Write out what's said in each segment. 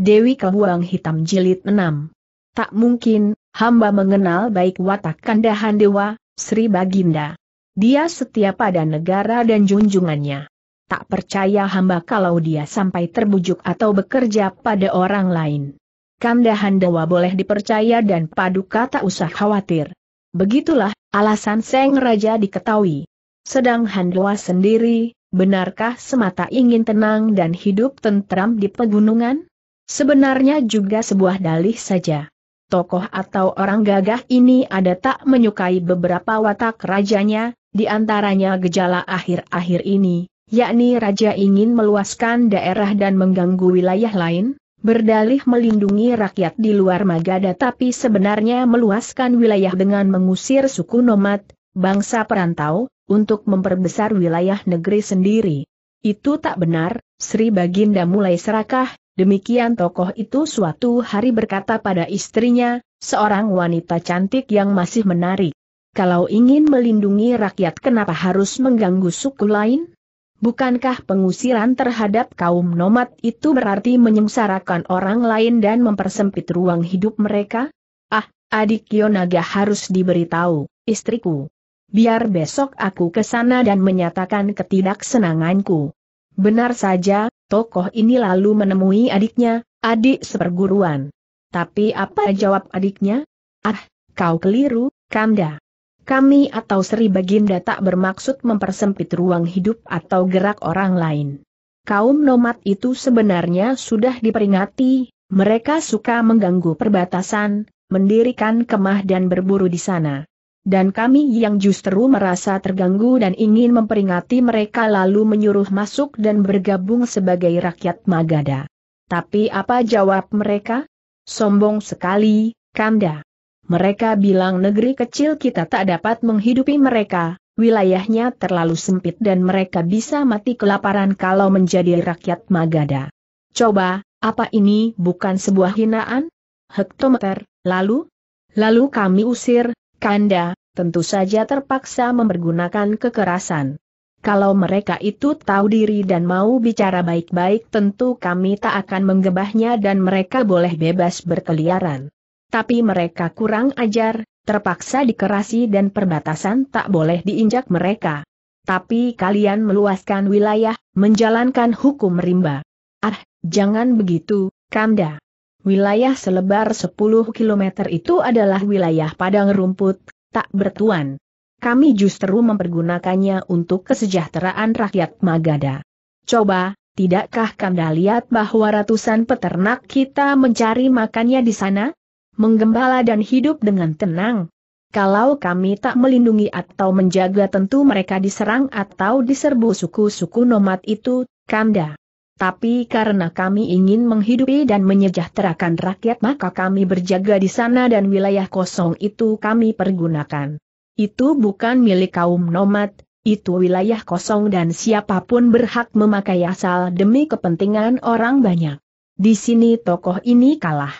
Dewi Kebuang Hitam Jilid 6. Tak mungkin, hamba mengenal baik watak kandahan dewa, Sri Baginda. Dia setia pada negara dan junjungannya. Tak percaya hamba kalau dia sampai terbujuk atau bekerja pada orang lain. Kandahan dewa boleh dipercaya dan paduka tak usah khawatir. Begitulah, alasan Seng Raja diketahui. Sedang Handawa sendiri, benarkah semata ingin tenang dan hidup tentram di pegunungan? Sebenarnya juga sebuah dalih saja. Tokoh atau orang gagah ini ada tak menyukai beberapa watak rajanya, di antaranya gejala akhir-akhir ini, yakni raja ingin meluaskan daerah dan mengganggu wilayah lain, berdalih melindungi rakyat di luar Magadha, tapi sebenarnya meluaskan wilayah dengan mengusir suku nomad, bangsa perantau, untuk memperbesar wilayah negeri sendiri. Itu tak benar, Sri Baginda mulai serakah, Demikian tokoh itu suatu hari berkata pada istrinya, seorang wanita cantik yang masih menarik. Kalau ingin melindungi rakyat kenapa harus mengganggu suku lain? Bukankah pengusiran terhadap kaum nomad itu berarti menyengsarakan orang lain dan mempersempit ruang hidup mereka? Ah, adik Yonaga harus diberitahu, istriku. Biar besok aku ke sana dan menyatakan ketidaksenanganku. Benar saja, Tokoh ini lalu menemui adiknya, adik seperguruan. Tapi apa jawab adiknya? Ah, kau keliru, Kanda. Kami atau Sri Baginda tak bermaksud mempersempit ruang hidup atau gerak orang lain. Kaum nomad itu sebenarnya sudah diperingati, mereka suka mengganggu perbatasan, mendirikan kemah dan berburu di sana dan kami yang justru merasa terganggu dan ingin memperingati mereka lalu menyuruh masuk dan bergabung sebagai rakyat Magada. Tapi apa jawab mereka? Sombong sekali, Kanda. Mereka bilang negeri kecil kita tak dapat menghidupi mereka, wilayahnya terlalu sempit dan mereka bisa mati kelaparan kalau menjadi rakyat Magada. Coba, apa ini bukan sebuah hinaan? Hektometer, lalu? Lalu kami usir, Kanda, tentu saja terpaksa mempergunakan kekerasan. Kalau mereka itu tahu diri dan mau bicara baik-baik tentu kami tak akan menggebahnya dan mereka boleh bebas berkeliaran. Tapi mereka kurang ajar, terpaksa dikerasi dan perbatasan tak boleh diinjak mereka. Tapi kalian meluaskan wilayah, menjalankan hukum rimba. Ah, jangan begitu, Kamda. Wilayah selebar 10 km itu adalah wilayah padang rumput, tak bertuan. Kami justru mempergunakannya untuk kesejahteraan rakyat Magada. Coba, tidakkah Kanda lihat bahwa ratusan peternak kita mencari makannya di sana? Menggembala dan hidup dengan tenang. Kalau kami tak melindungi atau menjaga tentu mereka diserang atau diserbu suku-suku nomad itu, Kanda tapi karena kami ingin menghidupi dan menyejahterakan rakyat maka kami berjaga di sana dan wilayah kosong itu kami pergunakan. Itu bukan milik kaum nomad, itu wilayah kosong dan siapapun berhak memakai asal demi kepentingan orang banyak. Di sini tokoh ini kalah.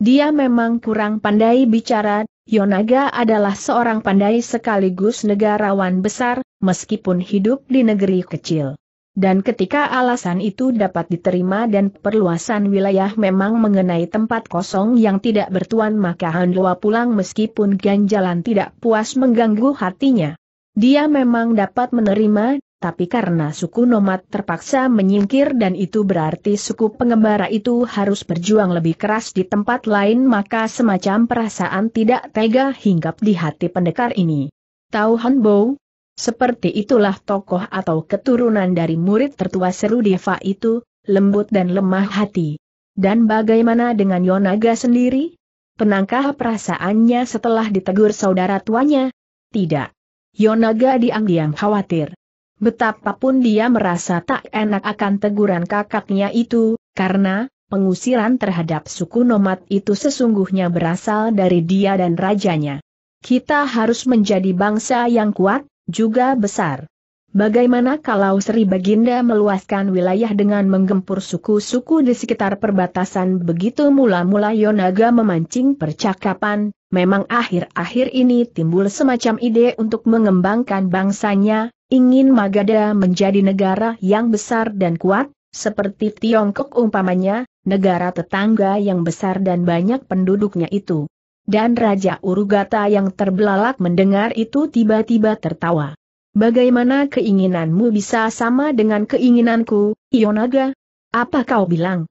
Dia memang kurang pandai bicara, Yonaga adalah seorang pandai sekaligus negarawan besar, meskipun hidup di negeri kecil. Dan ketika alasan itu dapat diterima dan perluasan wilayah memang mengenai tempat kosong yang tidak bertuan maka Handua pulang meskipun ganjalan tidak puas mengganggu hatinya. Dia memang dapat menerima, tapi karena suku nomad terpaksa menyingkir dan itu berarti suku pengembara itu harus berjuang lebih keras di tempat lain maka semacam perasaan tidak tega hinggap di hati pendekar ini. Tahu Hanbo, seperti itulah tokoh atau keturunan dari murid tertua seru Deva itu, lembut dan lemah hati. Dan bagaimana dengan Yonaga sendiri? Penangkah perasaannya setelah ditegur saudara tuanya? Tidak. Yonaga diam-diam khawatir. Betapapun dia merasa tak enak akan teguran kakaknya itu, karena pengusiran terhadap suku nomad itu sesungguhnya berasal dari dia dan rajanya. Kita harus menjadi bangsa yang kuat, juga besar. Bagaimana kalau Sri Baginda meluaskan wilayah dengan menggempur suku-suku di sekitar perbatasan begitu mula-mula Yonaga memancing percakapan, memang akhir-akhir ini timbul semacam ide untuk mengembangkan bangsanya, ingin Magadha menjadi negara yang besar dan kuat, seperti Tiongkok umpamanya, negara tetangga yang besar dan banyak penduduknya itu dan Raja Urugata yang terbelalak mendengar itu tiba-tiba tertawa. Bagaimana keinginanmu bisa sama dengan keinginanku, Ionaga? Apa kau bilang?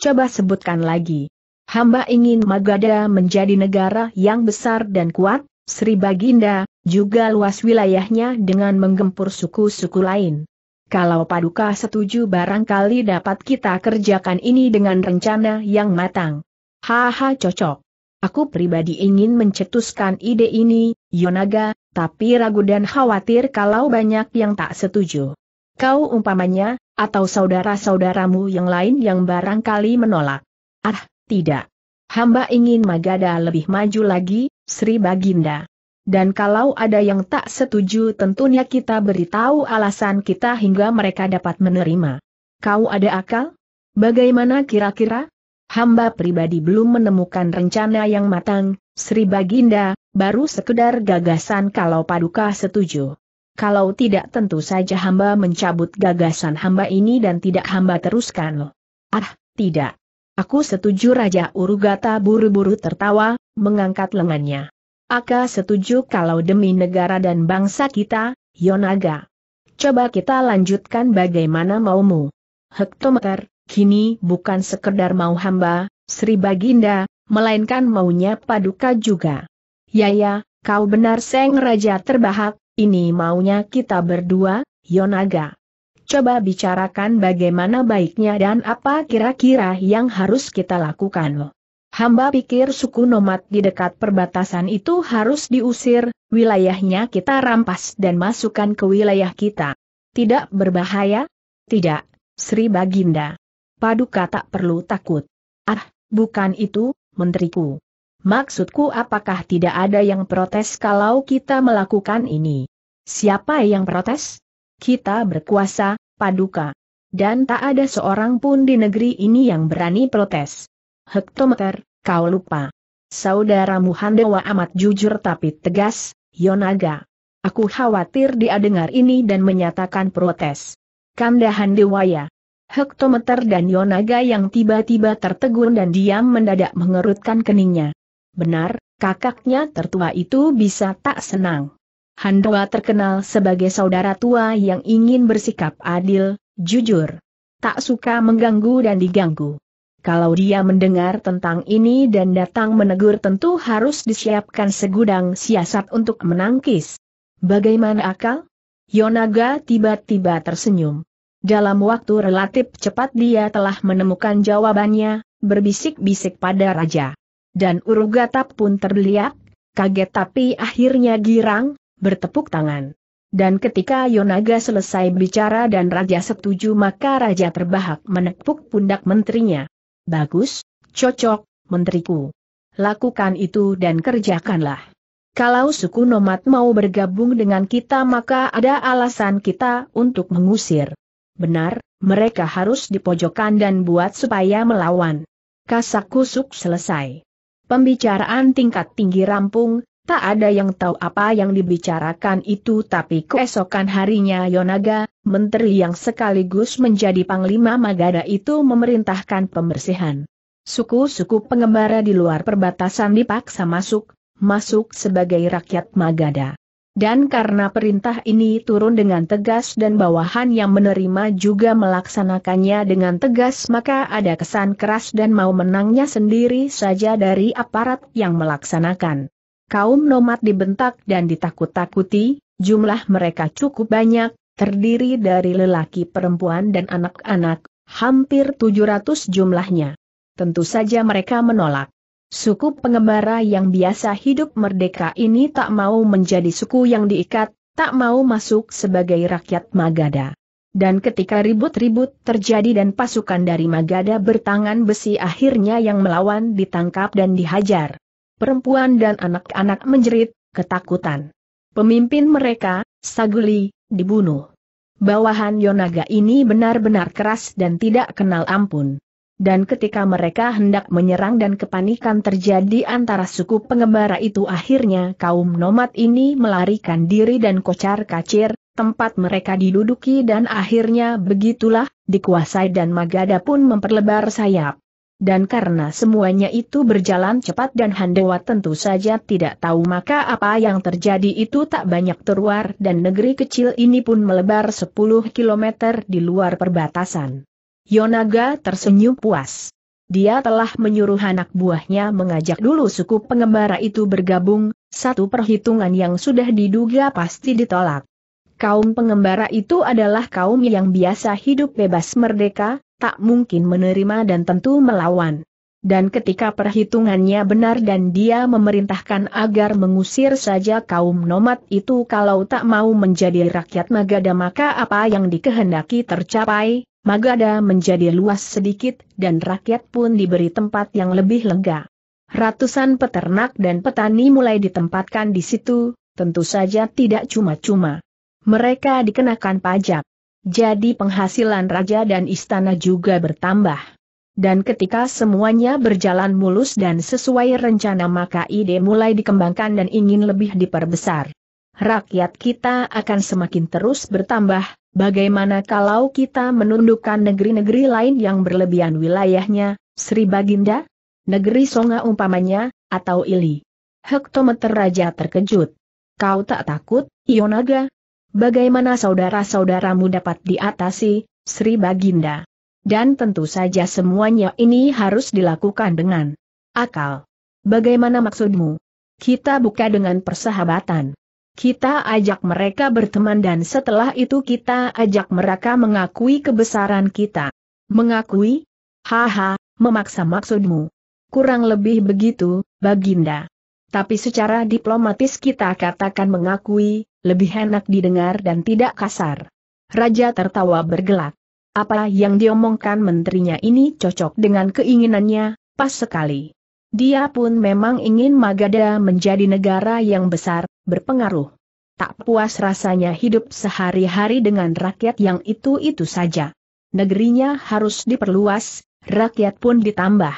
Coba sebutkan lagi. Hamba ingin Magadha menjadi negara yang besar dan kuat, Sri Baginda, juga luas wilayahnya dengan menggempur suku-suku lain. Kalau Paduka setuju barangkali dapat kita kerjakan ini dengan rencana yang matang. Haha cocok. Aku pribadi ingin mencetuskan ide ini, Yonaga, tapi ragu dan khawatir kalau banyak yang tak setuju. Kau umpamanya, atau saudara-saudaramu yang lain yang barangkali menolak. Ah, tidak. Hamba ingin Magada lebih maju lagi, Sri Baginda. Dan kalau ada yang tak setuju tentunya kita beritahu alasan kita hingga mereka dapat menerima. Kau ada akal? Bagaimana kira-kira? hamba pribadi belum menemukan rencana yang matang, Sri Baginda, baru sekedar gagasan kalau paduka setuju. Kalau tidak tentu saja hamba mencabut gagasan hamba ini dan tidak hamba teruskan. Ah, tidak. Aku setuju Raja Urugata buru-buru tertawa, mengangkat lengannya. Aka setuju kalau demi negara dan bangsa kita, Yonaga. Coba kita lanjutkan bagaimana maumu. Hektometer, kini bukan sekedar mau hamba, Sri Baginda, melainkan maunya paduka juga. Yaya, ya, kau benar Seng Raja terbahak, ini maunya kita berdua, Yonaga. Coba bicarakan bagaimana baiknya dan apa kira-kira yang harus kita lakukan. Hamba pikir suku nomad di dekat perbatasan itu harus diusir, wilayahnya kita rampas dan masukkan ke wilayah kita. Tidak berbahaya? Tidak, Sri Baginda. Paduka tak perlu takut. Ah, bukan itu, menteriku. Maksudku apakah tidak ada yang protes kalau kita melakukan ini? Siapa yang protes? Kita berkuasa, Paduka. Dan tak ada seorang pun di negeri ini yang berani protes. Hektometer, kau lupa. Saudaramu Handewa amat jujur tapi tegas, Yonaga. Aku khawatir dia dengar ini dan menyatakan protes. Kanda ya hektometer dan Yonaga yang tiba-tiba tertegun dan diam mendadak mengerutkan keningnya. Benar, kakaknya tertua itu bisa tak senang. Handoa terkenal sebagai saudara tua yang ingin bersikap adil, jujur. Tak suka mengganggu dan diganggu. Kalau dia mendengar tentang ini dan datang menegur tentu harus disiapkan segudang siasat untuk menangkis. Bagaimana akal? Yonaga tiba-tiba tersenyum. Dalam waktu relatif cepat dia telah menemukan jawabannya, berbisik-bisik pada raja. Dan Urugatap pun terbeliak, kaget tapi akhirnya girang, bertepuk tangan. Dan ketika Yonaga selesai bicara dan raja setuju maka raja terbahak menepuk pundak menterinya. Bagus, cocok, menteriku. Lakukan itu dan kerjakanlah. Kalau suku nomad mau bergabung dengan kita maka ada alasan kita untuk mengusir. Benar, mereka harus dipojokkan dan buat supaya melawan. Kasak kusuk selesai. Pembicaraan tingkat tinggi rampung, tak ada yang tahu apa yang dibicarakan itu tapi keesokan harinya Yonaga, menteri yang sekaligus menjadi Panglima Magada itu memerintahkan pembersihan. Suku-suku pengembara di luar perbatasan dipaksa masuk, masuk sebagai rakyat Magada. Dan karena perintah ini turun dengan tegas dan bawahan yang menerima juga melaksanakannya dengan tegas maka ada kesan keras dan mau menangnya sendiri saja dari aparat yang melaksanakan. Kaum nomad dibentak dan ditakut-takuti, jumlah mereka cukup banyak, terdiri dari lelaki perempuan dan anak-anak, hampir 700 jumlahnya. Tentu saja mereka menolak. Suku pengembara yang biasa hidup merdeka ini tak mau menjadi suku yang diikat, tak mau masuk sebagai rakyat Magada. Dan ketika ribut-ribut terjadi dan pasukan dari Magada bertangan besi akhirnya yang melawan ditangkap dan dihajar. Perempuan dan anak-anak menjerit, ketakutan. Pemimpin mereka, Saguli, dibunuh. Bawahan Yonaga ini benar-benar keras dan tidak kenal ampun dan ketika mereka hendak menyerang dan kepanikan terjadi antara suku pengembara itu akhirnya kaum nomad ini melarikan diri dan kocar kacir, tempat mereka diduduki dan akhirnya begitulah, dikuasai dan Magada pun memperlebar sayap. Dan karena semuanya itu berjalan cepat dan Handewa tentu saja tidak tahu maka apa yang terjadi itu tak banyak terluar dan negeri kecil ini pun melebar 10 km di luar perbatasan. Yonaga tersenyum puas. Dia telah menyuruh anak buahnya mengajak dulu suku pengembara itu bergabung, satu perhitungan yang sudah diduga pasti ditolak. Kaum pengembara itu adalah kaum yang biasa hidup bebas merdeka, tak mungkin menerima dan tentu melawan. Dan ketika perhitungannya benar dan dia memerintahkan agar mengusir saja kaum nomad itu kalau tak mau menjadi rakyat Magada maka apa yang dikehendaki tercapai, Magada menjadi luas sedikit dan rakyat pun diberi tempat yang lebih lega. Ratusan peternak dan petani mulai ditempatkan di situ, tentu saja tidak cuma-cuma. Mereka dikenakan pajak. Jadi penghasilan raja dan istana juga bertambah. Dan ketika semuanya berjalan mulus dan sesuai rencana maka ide mulai dikembangkan dan ingin lebih diperbesar. Rakyat kita akan semakin terus bertambah, Bagaimana kalau kita menundukkan negeri-negeri lain yang berlebihan wilayahnya, Sri Baginda? Negeri Songa umpamanya, atau Ili. Hektometer Raja terkejut. Kau tak takut, Ionaga? Bagaimana saudara-saudaramu dapat diatasi, Sri Baginda? Dan tentu saja semuanya ini harus dilakukan dengan akal. Bagaimana maksudmu? Kita buka dengan persahabatan kita ajak mereka berteman dan setelah itu kita ajak mereka mengakui kebesaran kita. Mengakui? Haha, memaksa maksudmu. Kurang lebih begitu, Baginda. Tapi secara diplomatis kita katakan mengakui, lebih enak didengar dan tidak kasar. Raja tertawa bergelak. Apa yang diomongkan menterinya ini cocok dengan keinginannya, pas sekali. Dia pun memang ingin Magadha menjadi negara yang besar, berpengaruh. Tak puas rasanya hidup sehari-hari dengan rakyat yang itu-itu saja. Negerinya harus diperluas, rakyat pun ditambah.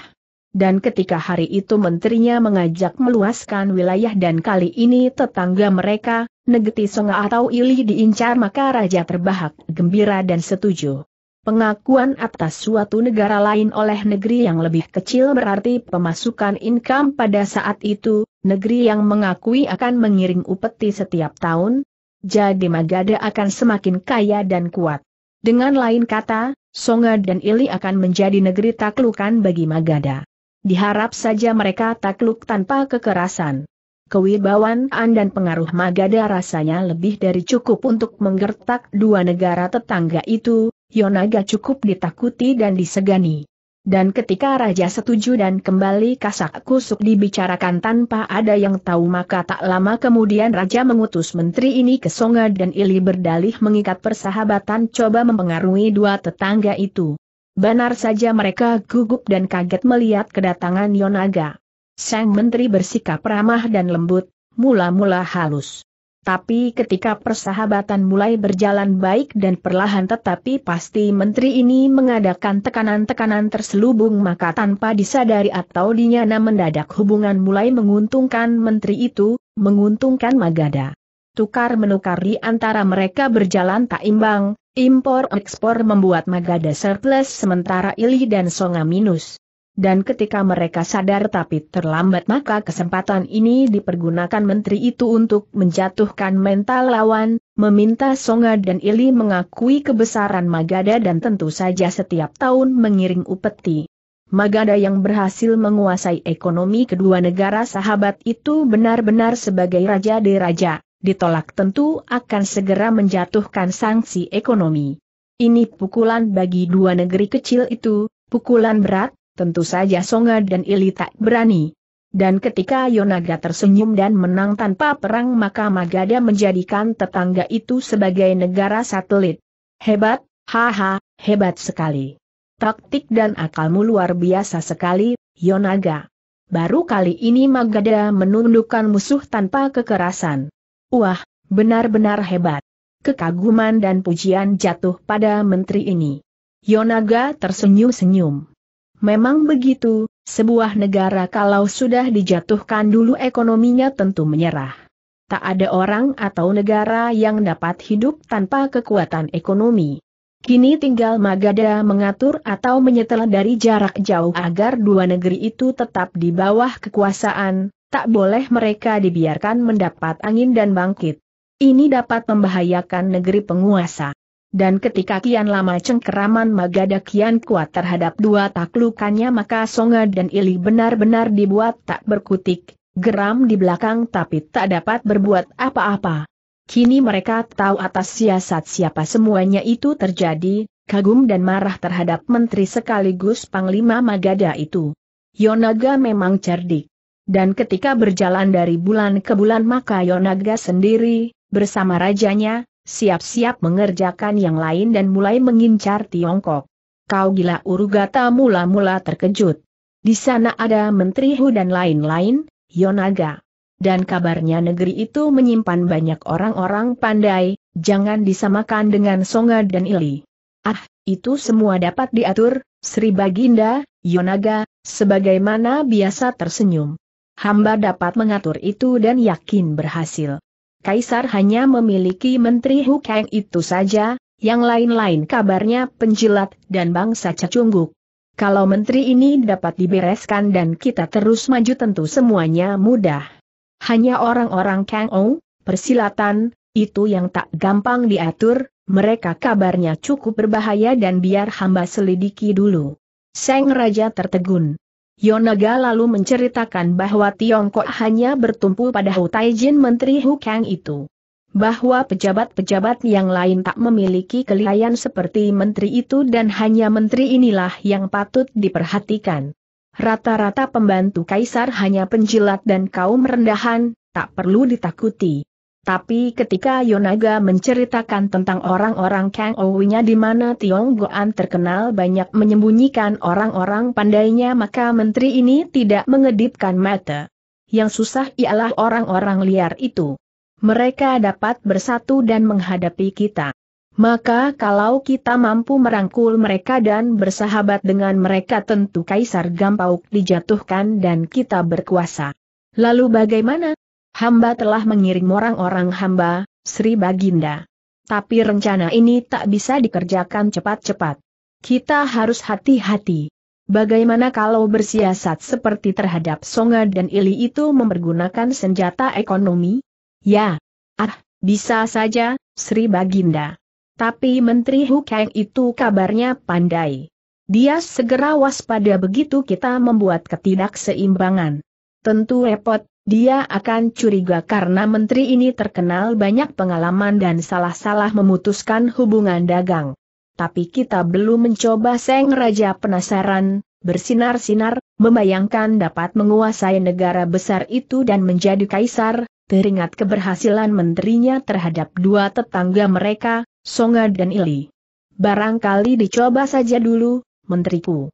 Dan ketika hari itu menterinya mengajak meluaskan wilayah dan kali ini tetangga mereka, Negeti Songa atau Ili diincar maka raja terbahak, gembira dan setuju. Pengakuan atas suatu negara lain oleh negeri yang lebih kecil berarti pemasukan income pada saat itu, negeri yang mengakui akan mengiring upeti setiap tahun, jadi Magada akan semakin kaya dan kuat. Dengan lain kata, Songa dan Ili akan menjadi negeri taklukan bagi Magada. Diharap saja mereka takluk tanpa kekerasan. Kewibawaan dan pengaruh Magada rasanya lebih dari cukup untuk menggertak dua negara tetangga itu, Yonaga cukup ditakuti dan disegani. Dan ketika Raja setuju dan kembali kasak kusuk dibicarakan tanpa ada yang tahu maka tak lama kemudian Raja mengutus menteri ini ke Songa dan Ili berdalih mengikat persahabatan coba mempengaruhi dua tetangga itu. Benar saja mereka gugup dan kaget melihat kedatangan Yonaga. Sang menteri bersikap ramah dan lembut, mula-mula halus. Tapi ketika persahabatan mulai berjalan baik dan perlahan tetapi pasti menteri ini mengadakan tekanan-tekanan terselubung maka tanpa disadari atau dinyana mendadak hubungan mulai menguntungkan menteri itu, menguntungkan Magada. Tukar menukar di antara mereka berjalan tak imbang, impor-ekspor membuat Magada surplus sementara Ili dan Songa minus dan ketika mereka sadar tapi terlambat maka kesempatan ini dipergunakan menteri itu untuk menjatuhkan mental lawan, meminta Songa dan Ili mengakui kebesaran Magada dan tentu saja setiap tahun mengiring upeti. Magada yang berhasil menguasai ekonomi kedua negara sahabat itu benar-benar sebagai raja di raja, ditolak tentu akan segera menjatuhkan sanksi ekonomi. Ini pukulan bagi dua negeri kecil itu, pukulan berat, Tentu saja Songa dan Ili tak berani. Dan ketika Yonaga tersenyum dan menang tanpa perang maka Magada menjadikan tetangga itu sebagai negara satelit. Hebat, haha, hebat sekali. Taktik dan akalmu luar biasa sekali, Yonaga. Baru kali ini Magada menundukkan musuh tanpa kekerasan. Wah, benar-benar hebat. Kekaguman dan pujian jatuh pada menteri ini. Yonaga tersenyum-senyum. Memang begitu, sebuah negara kalau sudah dijatuhkan dulu ekonominya tentu menyerah. Tak ada orang atau negara yang dapat hidup tanpa kekuatan ekonomi. Kini tinggal Magada mengatur atau menyetel dari jarak jauh agar dua negeri itu tetap di bawah kekuasaan, tak boleh mereka dibiarkan mendapat angin dan bangkit. Ini dapat membahayakan negeri penguasa. Dan ketika kian lama cengkeraman Magada kian kuat terhadap dua taklukannya maka Songa dan Ili benar-benar dibuat tak berkutik, geram di belakang tapi tak dapat berbuat apa-apa. Kini mereka tahu atas siasat siapa semuanya itu terjadi, kagum dan marah terhadap menteri sekaligus Panglima Magada itu. Yonaga memang cerdik. Dan ketika berjalan dari bulan ke bulan maka Yonaga sendiri, bersama rajanya, siap-siap mengerjakan yang lain dan mulai mengincar Tiongkok. Kau gila Urugata mula-mula terkejut. Di sana ada Menteri Hu dan lain-lain, Yonaga. Dan kabarnya negeri itu menyimpan banyak orang-orang pandai, jangan disamakan dengan Songa dan Ili. Ah, itu semua dapat diatur, Sri Baginda, Yonaga, sebagaimana biasa tersenyum. Hamba dapat mengatur itu dan yakin berhasil. Kaisar hanya memiliki Menteri Hukeng itu saja, yang lain-lain kabarnya penjilat dan bangsa cacungguk. Kalau menteri ini dapat dibereskan dan kita terus maju tentu semuanya mudah. Hanya orang-orang Kang Ou, persilatan, itu yang tak gampang diatur, mereka kabarnya cukup berbahaya dan biar hamba selidiki dulu. Seng Raja tertegun. Yonaga lalu menceritakan bahwa Tiongkok hanya bertumpu pada Hu Taijin Menteri Hu Kang itu. Bahwa pejabat-pejabat yang lain tak memiliki kelihayan seperti menteri itu dan hanya menteri inilah yang patut diperhatikan. Rata-rata pembantu kaisar hanya penjilat dan kaum rendahan, tak perlu ditakuti. Tapi ketika Yonaga menceritakan tentang orang-orang Kang Owinya di mana Tiong Goan terkenal banyak menyembunyikan orang-orang pandainya maka menteri ini tidak mengedipkan mata. Yang susah ialah orang-orang liar itu. Mereka dapat bersatu dan menghadapi kita. Maka kalau kita mampu merangkul mereka dan bersahabat dengan mereka tentu Kaisar Gampauk dijatuhkan dan kita berkuasa. Lalu bagaimana? hamba telah mengirim orang-orang hamba, Sri Baginda. Tapi rencana ini tak bisa dikerjakan cepat-cepat. Kita harus hati-hati. Bagaimana kalau bersiasat seperti terhadap Songa dan Ili itu mempergunakan senjata ekonomi? Ya. Ah, bisa saja, Sri Baginda. Tapi Menteri Hukeng itu kabarnya pandai. Dia segera waspada begitu kita membuat ketidakseimbangan. Tentu repot, dia akan curiga karena menteri ini terkenal banyak pengalaman dan salah-salah memutuskan hubungan dagang. Tapi kita belum mencoba Seng Raja penasaran, bersinar-sinar, membayangkan dapat menguasai negara besar itu dan menjadi kaisar, teringat keberhasilan menterinya terhadap dua tetangga mereka, Songa dan Ili. Barangkali dicoba saja dulu, menteriku.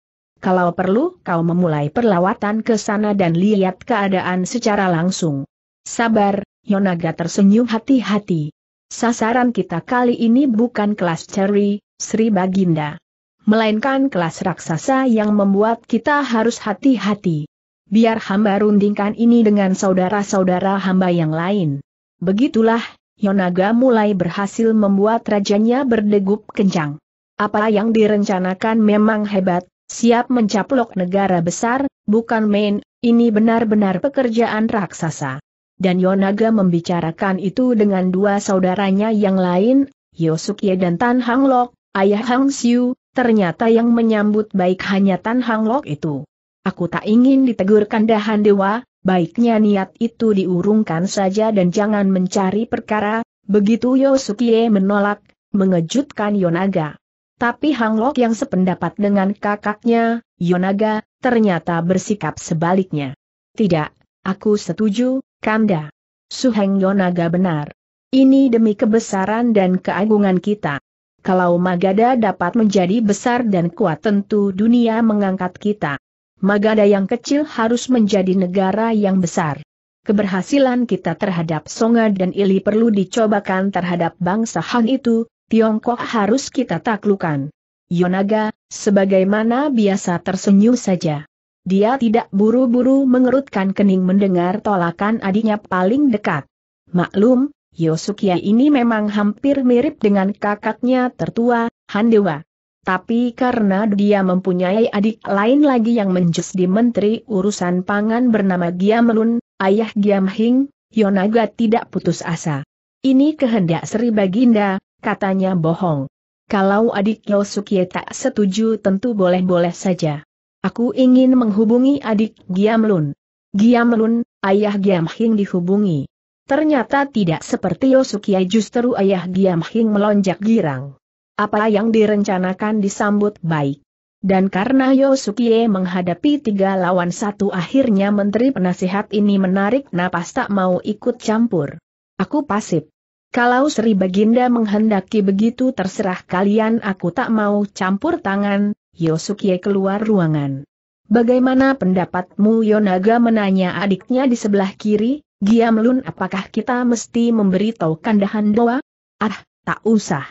Kalau perlu, kau memulai perlawatan ke sana dan lihat keadaan secara langsung. Sabar, Yonaga tersenyum hati-hati. Sasaran kita kali ini bukan kelas Cherry, Sri Baginda. Melainkan kelas raksasa yang membuat kita harus hati-hati. Biar hamba rundingkan ini dengan saudara-saudara hamba yang lain. Begitulah, Yonaga mulai berhasil membuat rajanya berdegup kencang. Apa yang direncanakan memang hebat, siap mencaplok negara besar, bukan main, ini benar-benar pekerjaan raksasa. Dan Yonaga membicarakan itu dengan dua saudaranya yang lain, Yosuke dan Tan Hang Lok, ayah Hang Siu, ternyata yang menyambut baik hanya Tan Hang Lok itu. Aku tak ingin ditegurkan dahan dewa, baiknya niat itu diurungkan saja dan jangan mencari perkara, begitu Yosuke menolak, mengejutkan Yonaga. Tapi Hang Lok yang sependapat dengan kakaknya, Yonaga, ternyata bersikap sebaliknya. Tidak, aku setuju, Kanda. Suheng Yonaga benar. Ini demi kebesaran dan keagungan kita. Kalau Magada dapat menjadi besar dan kuat tentu dunia mengangkat kita. Magada yang kecil harus menjadi negara yang besar. Keberhasilan kita terhadap Songa dan Ili perlu dicobakan terhadap bangsa Han itu, Tiongkok harus kita taklukan. Yonaga, sebagaimana biasa tersenyum saja. Dia tidak buru-buru mengerutkan kening mendengar tolakan adiknya paling dekat. Maklum, Yosukia ini memang hampir mirip dengan kakaknya tertua, Handewa. Tapi karena dia mempunyai adik lain lagi yang di Menteri Urusan Pangan bernama Giamelun, ayah Giamhing, Yonaga tidak putus asa. Ini kehendak Sri Baginda, katanya bohong. Kalau adik Yosuke tak setuju tentu boleh-boleh saja. Aku ingin menghubungi adik Giam Lun. Giam Lun, ayah Giam Hing dihubungi. Ternyata tidak seperti Yosuke justru ayah Giam Hing melonjak girang. Apa yang direncanakan disambut baik. Dan karena Yosuke menghadapi tiga lawan satu akhirnya Menteri Penasihat ini menarik napas tak mau ikut campur. Aku pasif. Kalau Sri Baginda menghendaki begitu terserah kalian aku tak mau campur tangan, Yosuke keluar ruangan. Bagaimana pendapatmu Yonaga menanya adiknya di sebelah kiri, Giamlun apakah kita mesti memberitahu kandahan doa? Ah, tak usah.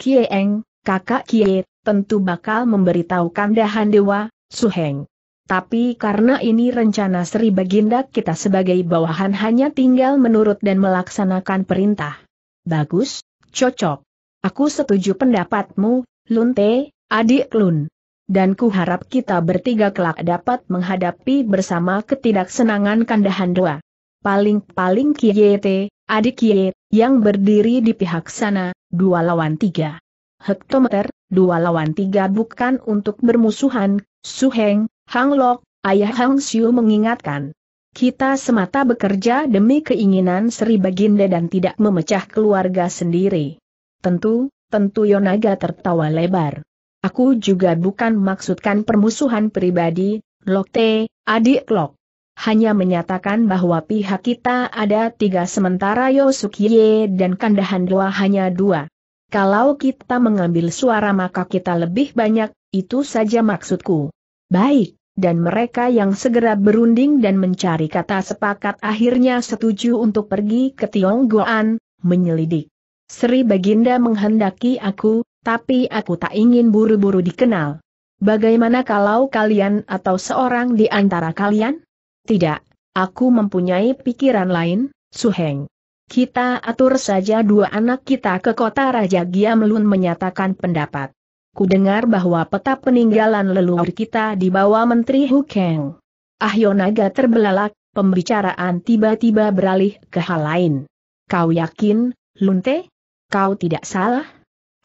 Kieng, kakak Kie, tentu bakal memberitahu kandahan dewa, Suheng. Tapi karena ini rencana Sri Baginda kita sebagai bawahan hanya tinggal menurut dan melaksanakan perintah. Bagus, cocok. Aku setuju pendapatmu, Lunte, adik Lun. Dan ku harap kita bertiga kelak dapat menghadapi bersama ketidaksenangan kandahan doa. Paling-paling Te, adik Kie, yang berdiri di pihak sana, dua lawan tiga. Hektometer, dua lawan tiga bukan untuk bermusuhan, Suheng, Hang Lok, ayah Hang Siu mengingatkan. Kita semata bekerja demi keinginan Sri Baginda dan tidak memecah keluarga sendiri. Tentu, tentu Yonaga tertawa lebar. Aku juga bukan maksudkan permusuhan pribadi, Lokte, adik Lok. Hanya menyatakan bahwa pihak kita ada tiga sementara Yosukiye dan Kandahan Dua hanya dua. Kalau kita mengambil suara maka kita lebih banyak, itu saja maksudku. Baik dan mereka yang segera berunding dan mencari kata sepakat akhirnya setuju untuk pergi ke Tionggoan, menyelidik. Sri Baginda menghendaki aku, tapi aku tak ingin buru-buru dikenal. Bagaimana kalau kalian atau seorang di antara kalian? Tidak, aku mempunyai pikiran lain, Suheng. Kita atur saja dua anak kita ke kota Raja Giamlun menyatakan pendapat dengar bahwa peta peninggalan leluhur kita dibawa Menteri Hukeng. Ahyonaga terbelalak, pembicaraan tiba-tiba beralih ke hal lain. Kau yakin, Lunte? Kau tidak salah?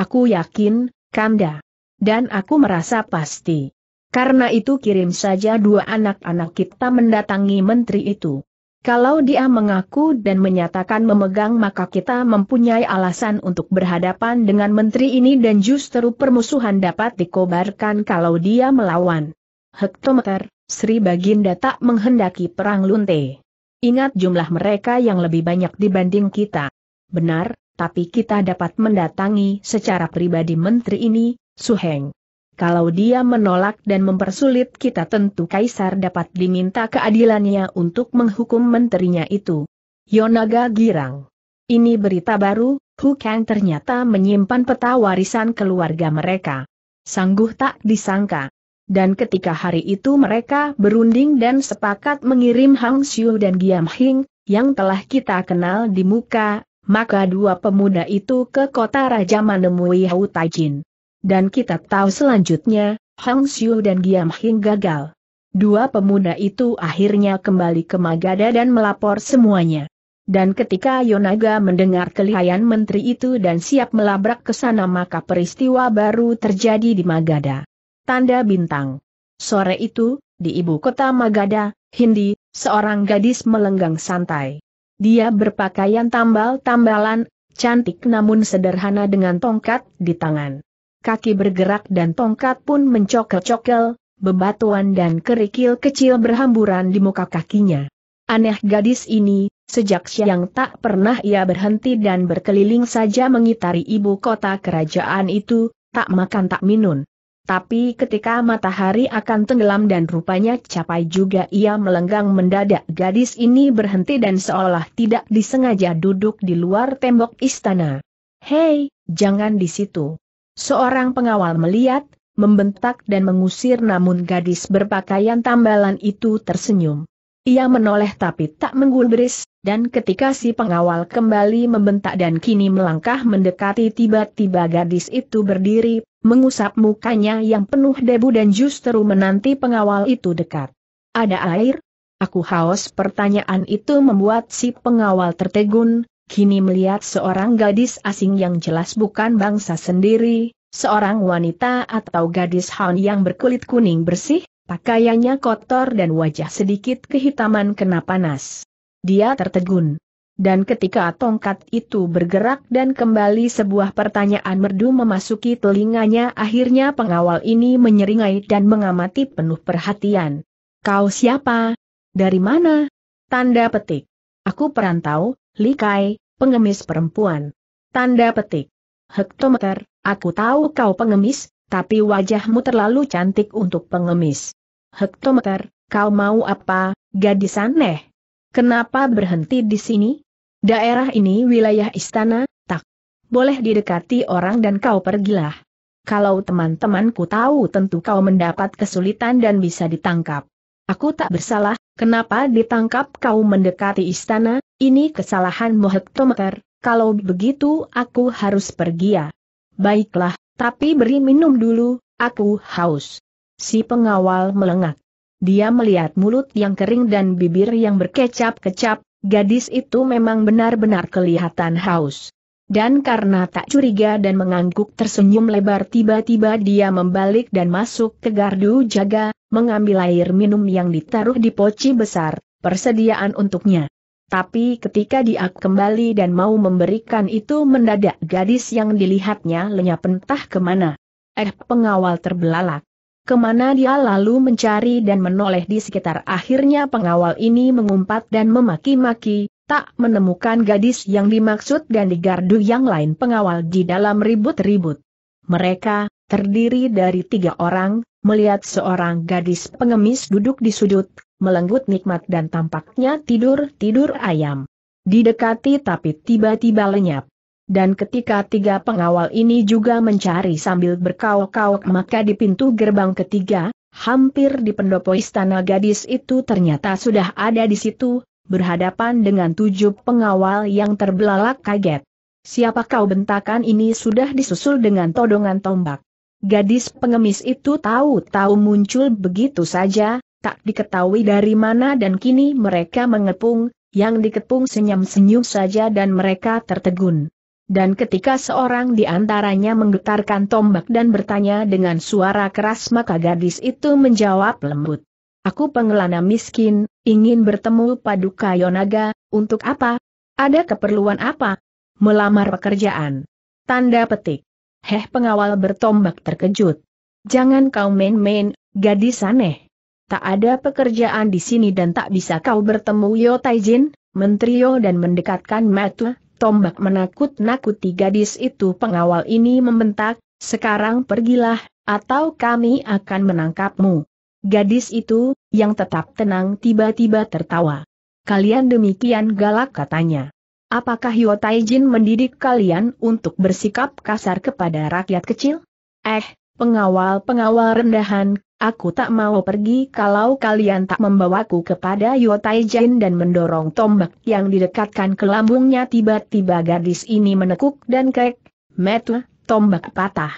Aku yakin, Kanda. Dan aku merasa pasti. Karena itu kirim saja dua anak-anak kita mendatangi menteri itu. Kalau dia mengaku dan menyatakan memegang maka kita mempunyai alasan untuk berhadapan dengan menteri ini dan justru permusuhan dapat dikobarkan kalau dia melawan. Hektometer, Sri Baginda tak menghendaki perang lunte. Ingat jumlah mereka yang lebih banyak dibanding kita. Benar, tapi kita dapat mendatangi secara pribadi menteri ini, Suheng. Kalau dia menolak dan mempersulit kita tentu Kaisar dapat diminta keadilannya untuk menghukum menterinya itu. Yonaga girang. Ini berita baru, Hu Kang ternyata menyimpan peta warisan keluarga mereka. Sangguh tak disangka. Dan ketika hari itu mereka berunding dan sepakat mengirim Hang Xiu dan Giam Hing, yang telah kita kenal di muka, maka dua pemuda itu ke kota Raja menemui Hau Taijin. Dan kita tahu selanjutnya, Hang Xiu dan Giam Hing gagal. Dua pemuda itu akhirnya kembali ke Magada dan melapor semuanya. Dan ketika Yonaga mendengar kelihayan menteri itu dan siap melabrak ke sana maka peristiwa baru terjadi di Magada. Tanda bintang. Sore itu, di ibu kota Magada, Hindi, seorang gadis melenggang santai. Dia berpakaian tambal-tambalan, cantik namun sederhana dengan tongkat di tangan kaki bergerak dan tongkat pun mencokel-cokel, bebatuan dan kerikil kecil berhamburan di muka kakinya. Aneh gadis ini, sejak siang tak pernah ia berhenti dan berkeliling saja mengitari ibu kota kerajaan itu, tak makan tak minum. Tapi ketika matahari akan tenggelam dan rupanya capai juga ia melenggang mendadak gadis ini berhenti dan seolah tidak disengaja duduk di luar tembok istana. Hei, jangan di situ. Seorang pengawal melihat, membentak dan mengusir namun gadis berpakaian tambalan itu tersenyum. Ia menoleh tapi tak menggulbris, dan ketika si pengawal kembali membentak dan kini melangkah mendekati tiba-tiba gadis itu berdiri, mengusap mukanya yang penuh debu dan justru menanti pengawal itu dekat. Ada air? Aku haus pertanyaan itu membuat si pengawal tertegun, kini melihat seorang gadis asing yang jelas bukan bangsa sendiri, seorang wanita atau gadis Han yang berkulit kuning bersih, pakaiannya kotor dan wajah sedikit kehitaman kena panas. Dia tertegun. Dan ketika tongkat itu bergerak dan kembali sebuah pertanyaan merdu memasuki telinganya akhirnya pengawal ini menyeringai dan mengamati penuh perhatian. Kau siapa? Dari mana? Tanda petik. Aku perantau, Likai, pengemis perempuan. Tanda petik. Hektometer, aku tahu kau pengemis, tapi wajahmu terlalu cantik untuk pengemis. Hektometer, kau mau apa, gadis aneh? Kenapa berhenti di sini? Daerah ini wilayah istana, tak boleh didekati orang dan kau pergilah. Kalau teman-temanku tahu tentu kau mendapat kesulitan dan bisa ditangkap. Aku tak bersalah, kenapa ditangkap kau mendekati istana, ini kesalahanmu hektometer, kalau begitu aku harus pergi ya. Baiklah, tapi beri minum dulu, aku haus. Si pengawal melengak. Dia melihat mulut yang kering dan bibir yang berkecap-kecap, gadis itu memang benar-benar kelihatan haus. Dan karena tak curiga dan mengangguk tersenyum lebar tiba-tiba dia membalik dan masuk ke gardu jaga, mengambil air minum yang ditaruh di poci besar, persediaan untuknya. Tapi ketika dia kembali dan mau memberikan itu mendadak gadis yang dilihatnya lenyap entah kemana. Eh pengawal terbelalak. Kemana dia lalu mencari dan menoleh di sekitar akhirnya pengawal ini mengumpat dan memaki-maki, tak menemukan gadis yang dimaksud dan digardu yang lain pengawal di dalam ribut-ribut. Mereka, terdiri dari tiga orang, melihat seorang gadis pengemis duduk di sudut, melenggut nikmat dan tampaknya tidur-tidur ayam. Didekati tapi tiba-tiba lenyap. Dan ketika tiga pengawal ini juga mencari sambil berkau-kauk maka di pintu gerbang ketiga, hampir di pendopo istana gadis itu ternyata sudah ada di situ, berhadapan dengan tujuh pengawal yang terbelalak kaget. Siapa kau bentakan ini sudah disusul dengan todongan tombak. Gadis pengemis itu tahu-tahu muncul begitu saja, tak diketahui dari mana dan kini mereka mengepung, yang dikepung senyum-senyum saja dan mereka tertegun. Dan ketika seorang di antaranya menggetarkan tombak dan bertanya dengan suara keras maka gadis itu menjawab lembut. Aku pengelana miskin, ingin bertemu Paduka Yonaga, untuk apa? Ada keperluan apa? Melamar pekerjaan. Tanda petik. Heh pengawal bertombak terkejut. Jangan kau main-main, gadis aneh. Tak ada pekerjaan di sini dan tak bisa kau bertemu Yo Taijin, Yo dan mendekatkan Matu. tombak menakut-nakuti gadis itu pengawal ini membentak, sekarang pergilah, atau kami akan menangkapmu. Gadis itu, yang tetap tenang tiba-tiba tertawa. Kalian demikian galak katanya. Apakah Yotai Taijin mendidik kalian untuk bersikap kasar kepada rakyat kecil? Eh, pengawal-pengawal rendahan, aku tak mau pergi kalau kalian tak membawaku kepada Yotai Taijin dan mendorong tombak yang didekatkan ke lambungnya tiba-tiba gadis ini menekuk dan kek, metu, tombak patah.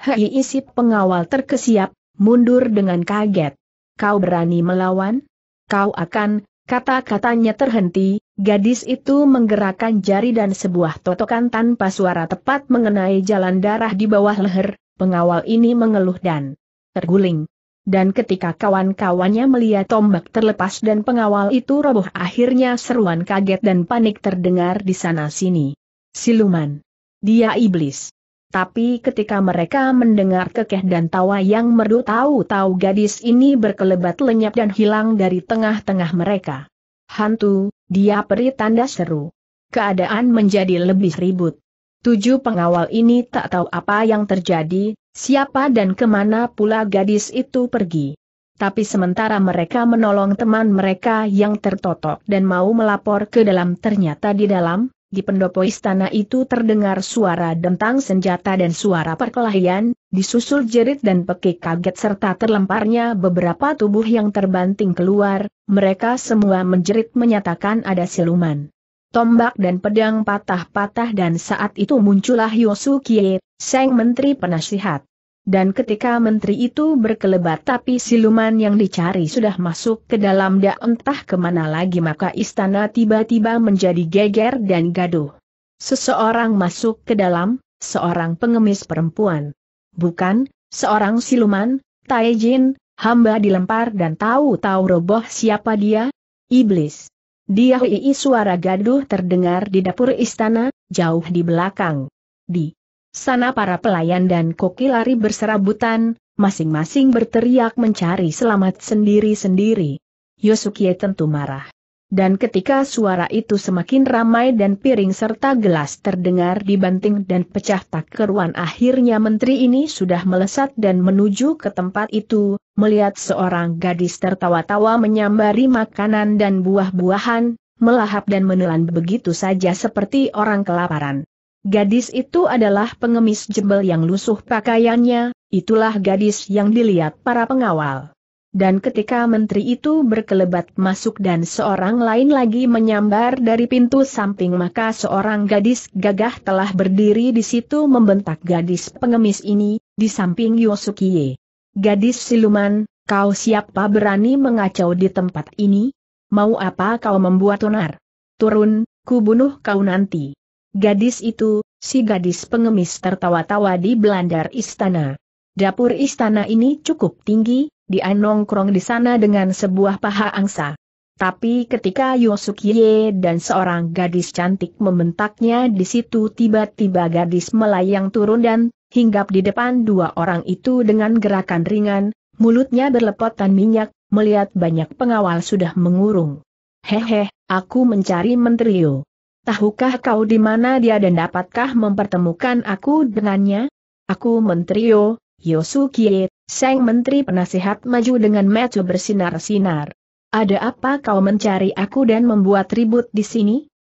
Hei isip pengawal terkesiap, mundur dengan kaget. Kau berani melawan? Kau akan, kata-katanya terhenti, gadis itu menggerakkan jari dan sebuah totokan tanpa suara tepat mengenai jalan darah di bawah leher, pengawal ini mengeluh dan terguling. Dan ketika kawan-kawannya melihat tombak terlepas dan pengawal itu roboh akhirnya seruan kaget dan panik terdengar di sana-sini. Siluman. Dia iblis. Tapi ketika mereka mendengar kekeh dan tawa yang merdu tahu-tahu gadis ini berkelebat lenyap dan hilang dari tengah-tengah mereka. Hantu, dia peri tanda seru. Keadaan menjadi lebih ribut. Tujuh pengawal ini tak tahu apa yang terjadi, siapa dan kemana pula gadis itu pergi. Tapi sementara mereka menolong teman mereka yang tertotok dan mau melapor ke dalam ternyata di dalam, di pendopo istana itu terdengar suara dentang senjata dan suara perkelahian, disusul jerit dan pekik kaget serta terlemparnya beberapa tubuh yang terbanting keluar, mereka semua menjerit menyatakan ada siluman. Tombak dan pedang patah-patah dan saat itu muncullah Yosukie, Seng Menteri Penasihat. Dan ketika menteri itu berkelebat tapi siluman yang dicari sudah masuk ke dalam dak entah kemana lagi maka istana tiba-tiba menjadi geger dan gaduh. Seseorang masuk ke dalam, seorang pengemis perempuan. Bukan, seorang siluman, Taijin, hamba dilempar dan tahu-tahu roboh siapa dia? Iblis. Dia hui suara gaduh terdengar di dapur istana, jauh di belakang. Di Sana para pelayan dan koki lari berserabutan, masing-masing berteriak mencari selamat sendiri-sendiri. Yosuke tentu marah. Dan ketika suara itu semakin ramai dan piring serta gelas terdengar dibanting dan pecah tak keruan akhirnya menteri ini sudah melesat dan menuju ke tempat itu, melihat seorang gadis tertawa-tawa menyambari makanan dan buah-buahan, melahap dan menelan begitu saja seperti orang kelaparan. Gadis itu adalah pengemis jebel yang lusuh pakaiannya, itulah gadis yang dilihat para pengawal. Dan ketika menteri itu berkelebat masuk dan seorang lain lagi menyambar dari pintu samping maka seorang gadis gagah telah berdiri di situ membentak gadis pengemis ini, di samping Yosukiye. Gadis siluman, kau siapa berani mengacau di tempat ini? Mau apa kau membuat onar? Turun, ku bunuh kau nanti. Gadis itu, si gadis pengemis tertawa-tawa di belandar istana. Dapur istana ini cukup tinggi, dia nongkrong di sana dengan sebuah paha angsa. Tapi ketika Yosukiye dan seorang gadis cantik membentaknya di situ tiba-tiba gadis melayang turun dan hinggap di depan dua orang itu dengan gerakan ringan, mulutnya berlepotan minyak, melihat banyak pengawal sudah mengurung. Hehe, aku mencari menterio. Tahukah kau di mana dia dan dapatkah mempertemukan aku dengannya? Aku Menteri Yo, Yosukie, Seng Menteri Penasehat maju dengan mata bersinar-sinar. Ada apa kau mencari aku dan membuat ribut di sini?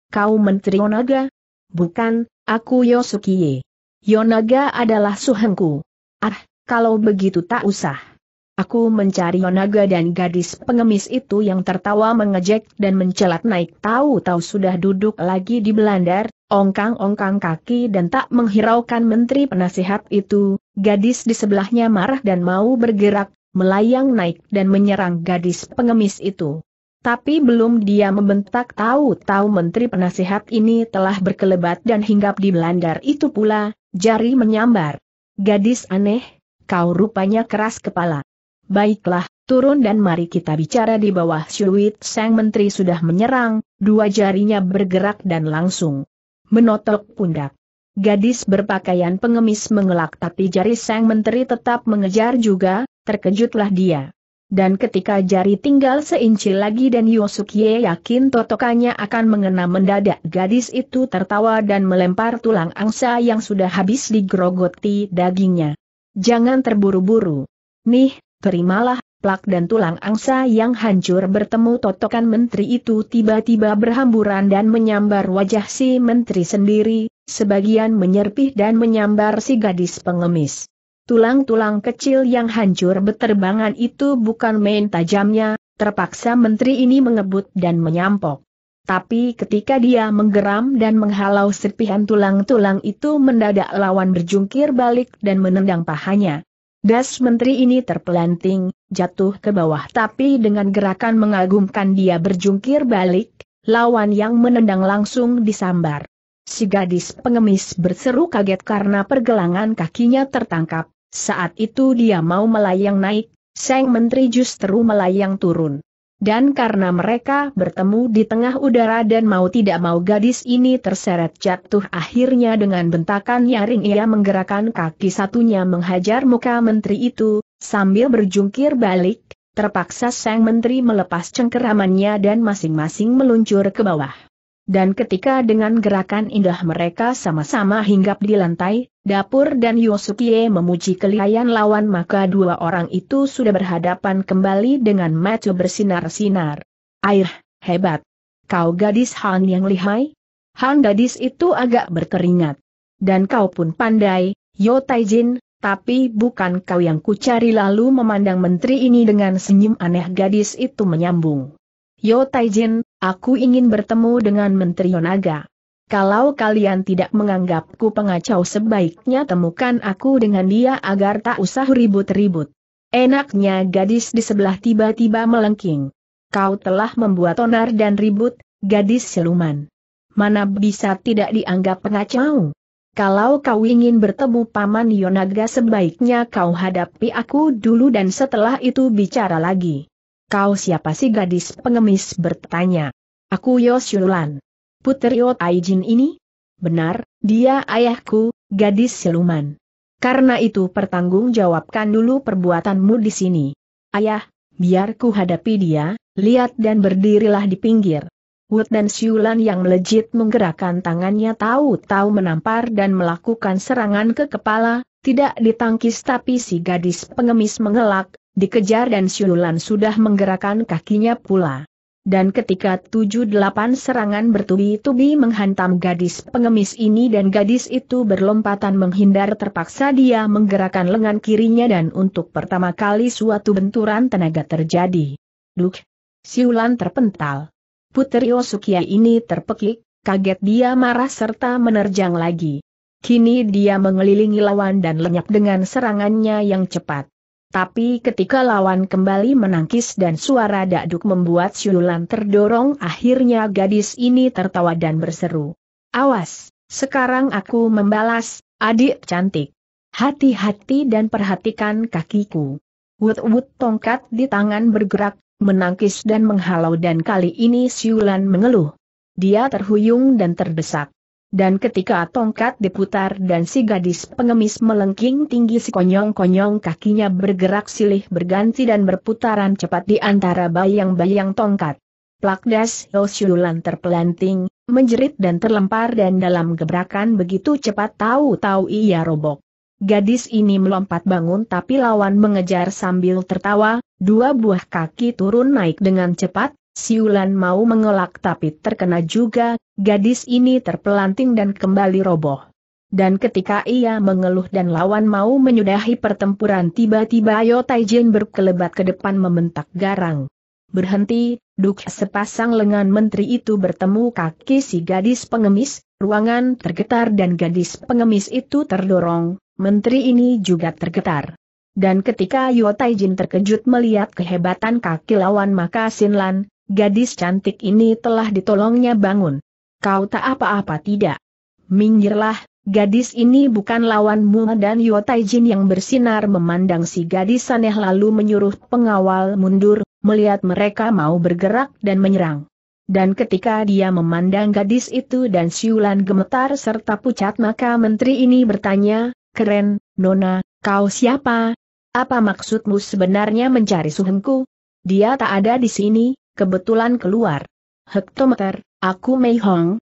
Kau Menteri Onaga? Bukan, aku Yosukie. Yonaga adalah suhengku. Ah, kalau begitu tak usah. Aku mencari Onaga dan gadis pengemis itu yang tertawa mengejek dan mencelat naik tahu-tahu sudah duduk lagi di belandar, ongkang-ongkang kaki dan tak menghiraukan menteri penasihat itu, gadis di sebelahnya marah dan mau bergerak, melayang naik dan menyerang gadis pengemis itu. Tapi belum dia membentak tahu-tahu menteri penasihat ini telah berkelebat dan hinggap di belandar itu pula, jari menyambar. Gadis aneh, kau rupanya keras kepala. Baiklah, turun dan mari kita bicara di bawah Shuit Sang Menteri sudah menyerang, dua jarinya bergerak dan langsung menotok pundak. Gadis berpakaian pengemis mengelak tapi jari Sang Menteri tetap mengejar juga, terkejutlah dia. Dan ketika jari tinggal seinci lagi dan Yosuke yakin totokannya akan mengena mendadak gadis itu tertawa dan melempar tulang angsa yang sudah habis digrogoti dagingnya. Jangan terburu-buru. Nih, terimalah, plak dan tulang angsa yang hancur bertemu totokan menteri itu tiba-tiba berhamburan dan menyambar wajah si menteri sendiri, sebagian menyerpih dan menyambar si gadis pengemis. Tulang-tulang kecil yang hancur beterbangan itu bukan main tajamnya, terpaksa menteri ini mengebut dan menyampok. Tapi ketika dia menggeram dan menghalau serpihan tulang-tulang itu mendadak lawan berjungkir balik dan menendang pahanya. Das menteri ini terpelanting, jatuh ke bawah tapi dengan gerakan mengagumkan dia berjungkir balik, lawan yang menendang langsung disambar. Si gadis pengemis berseru kaget karena pergelangan kakinya tertangkap, saat itu dia mau melayang naik, Sang Menteri justru melayang turun. Dan karena mereka bertemu di tengah udara dan mau tidak mau gadis ini terseret jatuh akhirnya dengan bentakan nyaring ia menggerakkan kaki satunya menghajar muka menteri itu, sambil berjungkir balik, terpaksa sang menteri melepas cengkeramannya dan masing-masing meluncur ke bawah. Dan ketika dengan gerakan indah mereka sama-sama hinggap di lantai, Dapur dan Yosukie memuji kelihayan lawan maka dua orang itu sudah berhadapan kembali dengan mata bersinar-sinar. Air, hebat. Kau gadis Han yang lihai? Han gadis itu agak berkeringat. Dan kau pun pandai, Yo Taijin, tapi bukan kau yang kucari lalu memandang menteri ini dengan senyum aneh gadis itu menyambung. Yo Taijin, Aku ingin bertemu dengan Menteri Yonaga. Kalau kalian tidak menganggapku pengacau sebaiknya temukan aku dengan dia agar tak usah ribut-ribut. Enaknya gadis di sebelah tiba-tiba melengking. Kau telah membuat onar dan ribut, gadis siluman. Mana bisa tidak dianggap pengacau? Kalau kau ingin bertemu Paman Yonaga sebaiknya kau hadapi aku dulu dan setelah itu bicara lagi. Kau siapa sih gadis pengemis bertanya? Aku Yosyulan. Putri Ot Aijin ini? Benar, dia ayahku, gadis siluman. Karena itu pertanggungjawabkan dulu perbuatanmu di sini. Ayah, biarku hadapi dia, lihat dan berdirilah di pinggir. Wood dan Siulan yang melejit menggerakkan tangannya tahu-tahu menampar dan melakukan serangan ke kepala, tidak ditangkis tapi si gadis pengemis mengelak, Dikejar dan Siulan sudah menggerakkan kakinya pula. Dan ketika tujuh delapan serangan bertubi-tubi menghantam gadis pengemis ini dan gadis itu berlompatan menghindar terpaksa dia menggerakkan lengan kirinya dan untuk pertama kali suatu benturan tenaga terjadi. Duk! Siulan terpental. Putri Osukia ini terpekik, kaget dia marah serta menerjang lagi. Kini dia mengelilingi lawan dan lenyap dengan serangannya yang cepat. Tapi ketika lawan kembali menangkis dan suara dakduk membuat siulan terdorong akhirnya gadis ini tertawa dan berseru. Awas, sekarang aku membalas, adik cantik. Hati-hati dan perhatikan kakiku. Wut-wut tongkat di tangan bergerak, menangkis dan menghalau dan kali ini siulan mengeluh. Dia terhuyung dan terdesak. Dan ketika tongkat diputar dan si gadis pengemis melengking tinggi si konyong-konyong kakinya bergerak silih berganti dan berputaran cepat di antara bayang-bayang tongkat. Plakdas Yosyulan terpelanting, menjerit dan terlempar dan dalam gebrakan begitu cepat tahu-tahu ia robok. Gadis ini melompat bangun tapi lawan mengejar sambil tertawa, dua buah kaki turun naik dengan cepat, Siulan mau mengelak tapi terkena juga, gadis ini terpelanting dan kembali roboh. Dan ketika ia mengeluh dan lawan mau menyudahi pertempuran tiba-tiba Ayo Taijin berkelebat ke depan membentak garang. Berhenti, duk sepasang lengan menteri itu bertemu kaki si gadis pengemis, ruangan tergetar dan gadis pengemis itu terdorong, menteri ini juga tergetar. Dan ketika Yo Taijin terkejut melihat kehebatan kaki lawan maka Sinlan, Gadis cantik ini telah ditolongnya bangun. Kau tak apa-apa tidak. Minggirlah, gadis ini bukan lawanmu dan Yotaijin yang bersinar memandang si gadis aneh lalu menyuruh pengawal mundur, melihat mereka mau bergerak dan menyerang. Dan ketika dia memandang gadis itu dan siulan gemetar serta pucat maka menteri ini bertanya, keren, Nona, kau siapa? Apa maksudmu sebenarnya mencari suhengku? Dia tak ada di sini, kebetulan keluar. Hektometer, aku Mei Hong.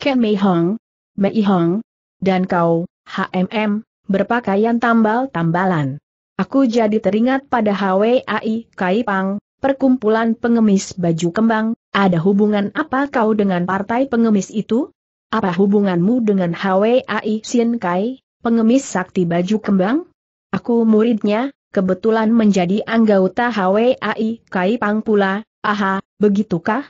Ken Mei Hong. Mei Hong. Dan kau, HMM, berpakaian tambal-tambalan. Aku jadi teringat pada HWAI Kaipang, perkumpulan pengemis baju kembang, ada hubungan apa kau dengan partai pengemis itu? Apa hubunganmu dengan HWAI Sien Kai, pengemis sakti baju kembang? Aku muridnya, kebetulan menjadi anggota HWAI Kaipang pula, Aha, begitukah?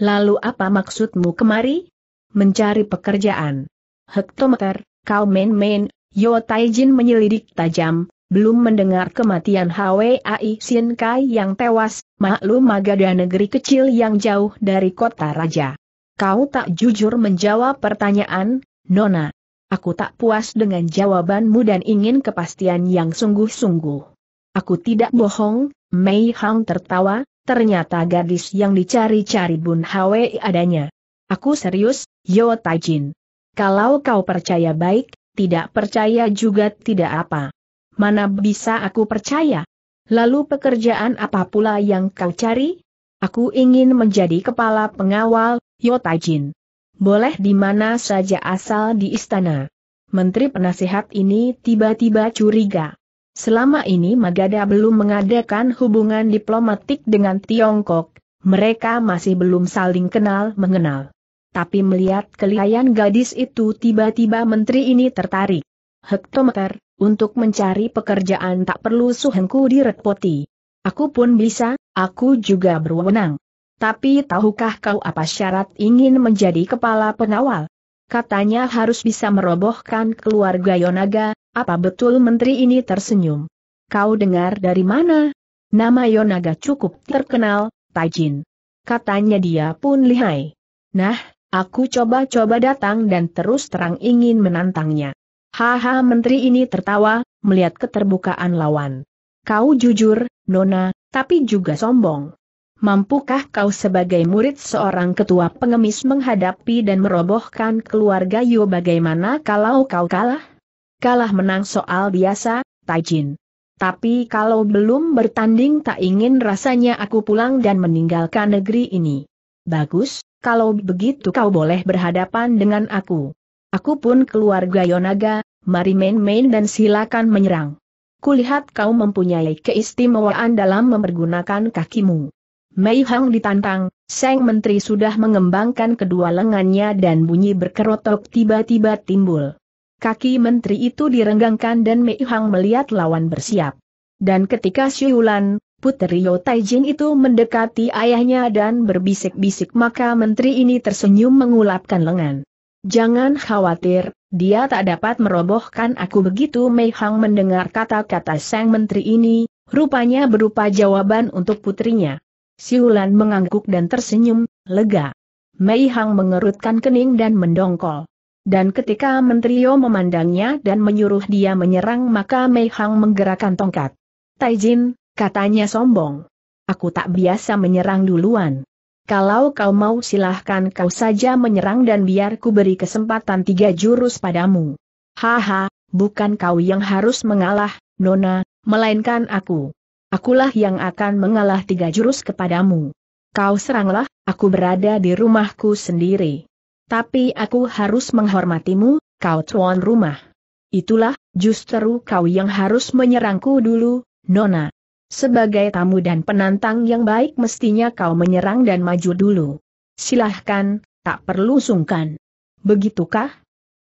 Lalu apa maksudmu kemari? Mencari pekerjaan. Hektometer, kau main-main, Yo Taijin menyelidik tajam, belum mendengar kematian Hwai Sin Kai yang tewas, maklum magada negeri kecil yang jauh dari kota raja. Kau tak jujur menjawab pertanyaan, Nona. Aku tak puas dengan jawabanmu dan ingin kepastian yang sungguh-sungguh. Aku tidak bohong, Mei Hang tertawa, ternyata gadis yang dicari-cari Bun Hwe adanya. Aku serius, Yo Taijin. Kalau kau percaya baik, tidak percaya juga tidak apa. Mana bisa aku percaya? Lalu pekerjaan apa pula yang kau cari? Aku ingin menjadi kepala pengawal, Yo Taijin. Boleh di mana saja asal di istana. Menteri penasehat ini tiba-tiba curiga. Selama ini Magada belum mengadakan hubungan diplomatik dengan Tiongkok, mereka masih belum saling kenal-mengenal. Tapi melihat kelihayan gadis itu tiba-tiba menteri ini tertarik. Hektometer, untuk mencari pekerjaan tak perlu suhengku direpoti. Aku pun bisa, aku juga berwenang. Tapi tahukah kau apa syarat ingin menjadi kepala pengawal? Katanya harus bisa merobohkan keluarga Yonaga, apa betul menteri ini tersenyum? Kau dengar dari mana? Nama Yonaga cukup terkenal, Tajin. Katanya dia pun lihai. Nah, aku coba-coba datang dan terus terang ingin menantangnya. Haha menteri ini tertawa, melihat keterbukaan lawan. Kau jujur, Nona, tapi juga sombong. Mampukah kau sebagai murid seorang ketua pengemis menghadapi dan merobohkan keluarga Yo bagaimana kalau kau kalah? kalah menang soal biasa, Taijin. Tapi kalau belum bertanding tak ingin rasanya aku pulang dan meninggalkan negeri ini. Bagus, kalau begitu kau boleh berhadapan dengan aku. Aku pun keluarga Yonaga, mari main-main dan silakan menyerang. Kulihat kau mempunyai keistimewaan dalam mempergunakan kakimu. Mei Hang ditantang, Seng Menteri sudah mengembangkan kedua lengannya dan bunyi berkerotok tiba-tiba timbul. Kaki menteri itu direnggangkan dan Mei Hang melihat lawan bersiap. Dan ketika Siulan, putri Yo Taijin itu mendekati ayahnya dan berbisik-bisik maka menteri ini tersenyum mengulapkan lengan. Jangan khawatir, dia tak dapat merobohkan aku begitu Mei Hang mendengar kata-kata sang menteri ini, rupanya berupa jawaban untuk putrinya. Siulan mengangguk dan tersenyum, lega. Mei Hang mengerutkan kening dan mendongkol. Dan ketika Yo memandangnya dan menyuruh dia menyerang maka Mei Hang menggerakkan tongkat. Taijin, katanya sombong. Aku tak biasa menyerang duluan. Kalau kau mau silahkan kau saja menyerang dan biar ku beri kesempatan tiga jurus padamu. Haha, bukan kau yang harus mengalah, Nona, melainkan aku. Akulah yang akan mengalah tiga jurus kepadamu. Kau seranglah, aku berada di rumahku sendiri. Tapi aku harus menghormatimu, kau tuan rumah. Itulah, justru kau yang harus menyerangku dulu, Nona. Sebagai tamu dan penantang yang baik mestinya kau menyerang dan maju dulu. Silahkan, tak perlu sungkan. Begitukah?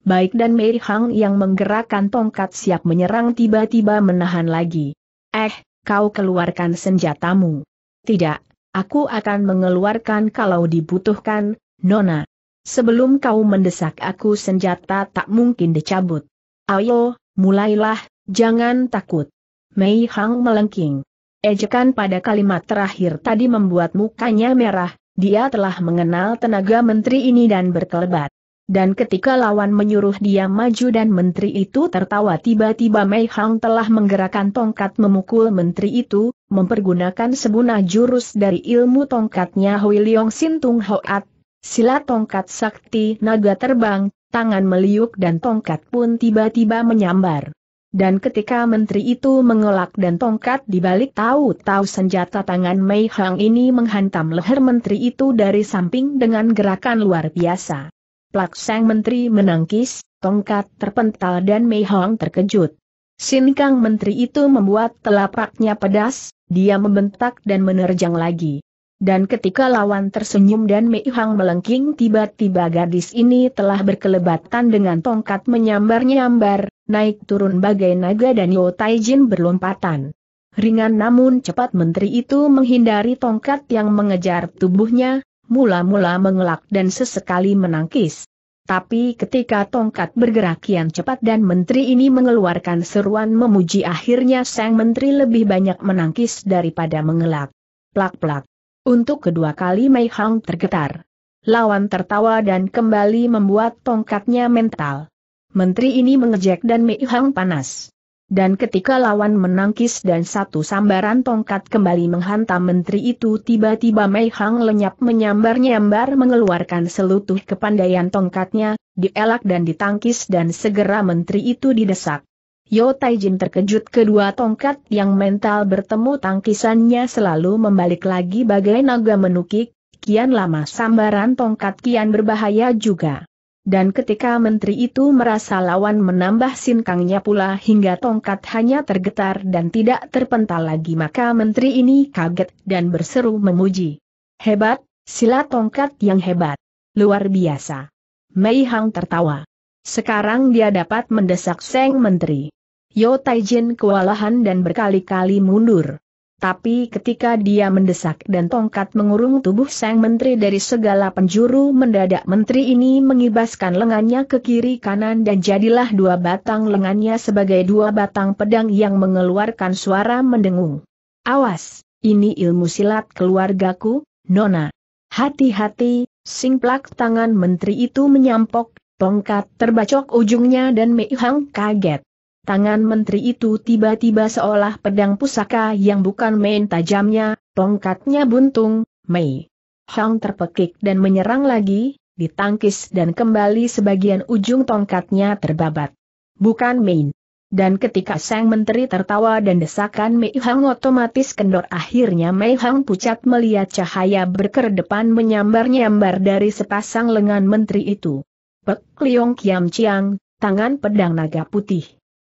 Baik dan Mei Hang yang menggerakkan tongkat siap menyerang tiba-tiba menahan lagi. Eh, kau keluarkan senjatamu. Tidak, aku akan mengeluarkan kalau dibutuhkan, Nona sebelum kau mendesak aku senjata tak mungkin dicabut. Ayo, mulailah, jangan takut. Mei Hang melengking. Ejekan pada kalimat terakhir tadi membuat mukanya merah, dia telah mengenal tenaga menteri ini dan berkelebat. Dan ketika lawan menyuruh dia maju dan menteri itu tertawa tiba-tiba Mei Hang telah menggerakkan tongkat memukul menteri itu, mempergunakan sebunah jurus dari ilmu tongkatnya Hui Leong Sin Hoat Silat tongkat sakti naga terbang, tangan meliuk dan tongkat pun tiba-tiba menyambar. Dan ketika menteri itu mengelak dan tongkat dibalik tahu-tahu senjata tangan Mei Hang ini menghantam leher menteri itu dari samping dengan gerakan luar biasa. Plak sang menteri menangkis, tongkat terpental dan Mei Hang terkejut. Sin Kang menteri itu membuat telapaknya pedas, dia membentak dan menerjang lagi. Dan ketika lawan tersenyum dan Mei Hang melengking tiba-tiba gadis ini telah berkelebatan dengan tongkat menyambar-nyambar, naik turun bagai naga dan Yo Jin berlompatan. Ringan namun cepat menteri itu menghindari tongkat yang mengejar tubuhnya, mula-mula mengelak dan sesekali menangkis. Tapi ketika tongkat bergerak kian cepat dan menteri ini mengeluarkan seruan memuji akhirnya sang menteri lebih banyak menangkis daripada mengelak. Plak-plak. Untuk kedua kali Mei Hang tergetar. Lawan tertawa dan kembali membuat tongkatnya mental. Menteri ini mengejek dan Mei Hang panas. Dan ketika lawan menangkis dan satu sambaran tongkat kembali menghantam menteri itu tiba-tiba Mei Hang lenyap menyambar-nyambar mengeluarkan selutuh kepandaian tongkatnya, dielak dan ditangkis dan segera menteri itu didesak. Yo Taijin terkejut kedua tongkat yang mental bertemu tangkisannya selalu membalik lagi bagai naga menukik, kian lama sambaran tongkat kian berbahaya juga. Dan ketika menteri itu merasa lawan menambah sinkangnya pula hingga tongkat hanya tergetar dan tidak terpental lagi maka menteri ini kaget dan berseru memuji. Hebat, sila tongkat yang hebat. Luar biasa. Mei Hang tertawa. Sekarang dia dapat mendesak Seng Menteri. Yo Taijin kewalahan dan berkali-kali mundur. Tapi ketika dia mendesak dan tongkat mengurung tubuh sang menteri dari segala penjuru mendadak menteri ini mengibaskan lengannya ke kiri kanan dan jadilah dua batang lengannya sebagai dua batang pedang yang mengeluarkan suara mendengung. Awas, ini ilmu silat keluargaku, Nona. Hati-hati, singplak tangan menteri itu menyampok, tongkat terbacok ujungnya dan Mei Hang kaget. Tangan menteri itu tiba-tiba seolah pedang pusaka yang bukan main tajamnya, tongkatnya buntung, Mei. Hang terpekik dan menyerang lagi, ditangkis dan kembali sebagian ujung tongkatnya terbabat. Bukan main. Dan ketika sang menteri tertawa dan desakan Mei Hang otomatis kendor akhirnya Mei Hang pucat melihat cahaya berkerdepan menyambar-nyambar dari sepasang lengan menteri itu. Pek Liong Kiam Chiang, tangan pedang naga putih.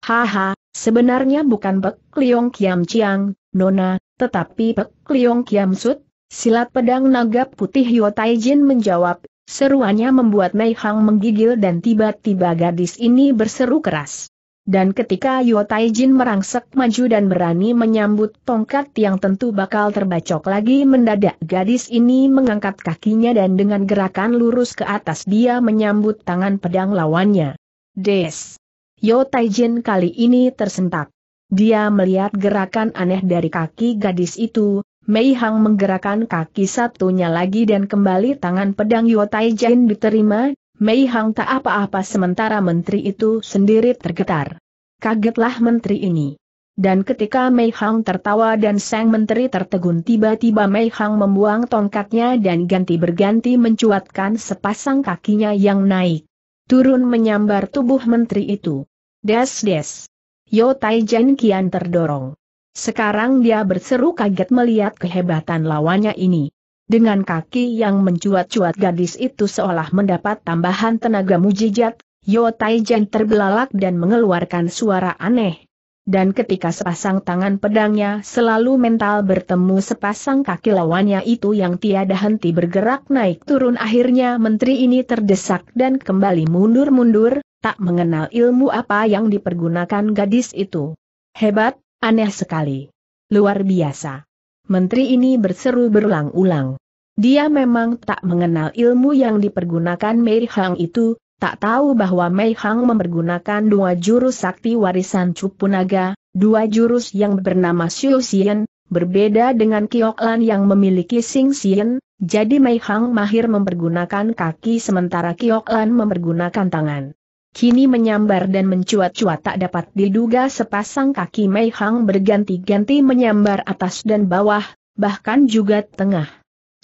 Haha, sebenarnya bukan Pek Liong Kiam Chiang, Nona, tetapi Pek Liong Kiam Sut, silat pedang naga putih Yo Jin menjawab, seruannya membuat Mei Hang menggigil dan tiba-tiba gadis ini berseru keras. Dan ketika Yo Jin merangsek maju dan berani menyambut tongkat yang tentu bakal terbacok lagi mendadak gadis ini mengangkat kakinya dan dengan gerakan lurus ke atas dia menyambut tangan pedang lawannya. Des! Yo Taijin kali ini tersentak. Dia melihat gerakan aneh dari kaki gadis itu, Mei Hang menggerakkan kaki satunya lagi dan kembali tangan pedang Yo Taijin diterima, Mei Hang tak apa-apa sementara menteri itu sendiri tergetar. Kagetlah menteri ini. Dan ketika Mei Hang tertawa dan sang menteri tertegun tiba-tiba Mei Hang membuang tongkatnya dan ganti berganti mencuatkan sepasang kakinya yang naik turun menyambar tubuh menteri itu. Des-des. Yo Taijan kian terdorong. Sekarang dia berseru kaget melihat kehebatan lawannya ini. Dengan kaki yang mencuat-cuat gadis itu seolah mendapat tambahan tenaga mujizat, Yo Taijan terbelalak dan mengeluarkan suara aneh dan ketika sepasang tangan pedangnya selalu mental bertemu sepasang kaki lawannya itu yang tiada henti bergerak naik turun akhirnya menteri ini terdesak dan kembali mundur-mundur, tak mengenal ilmu apa yang dipergunakan gadis itu. Hebat, aneh sekali. Luar biasa. Menteri ini berseru berulang-ulang. Dia memang tak mengenal ilmu yang dipergunakan Mary Hang itu, tak tahu bahwa Mei Hang mempergunakan dua jurus sakti warisan Cupunaga, dua jurus yang bernama Xiu Xian, berbeda dengan Kiok Lan yang memiliki Sing Xian, jadi Mei Hang mahir mempergunakan kaki sementara Kiok Lan mempergunakan tangan. Kini menyambar dan mencuat-cuat tak dapat diduga sepasang kaki Mei Hang berganti-ganti menyambar atas dan bawah, bahkan juga tengah.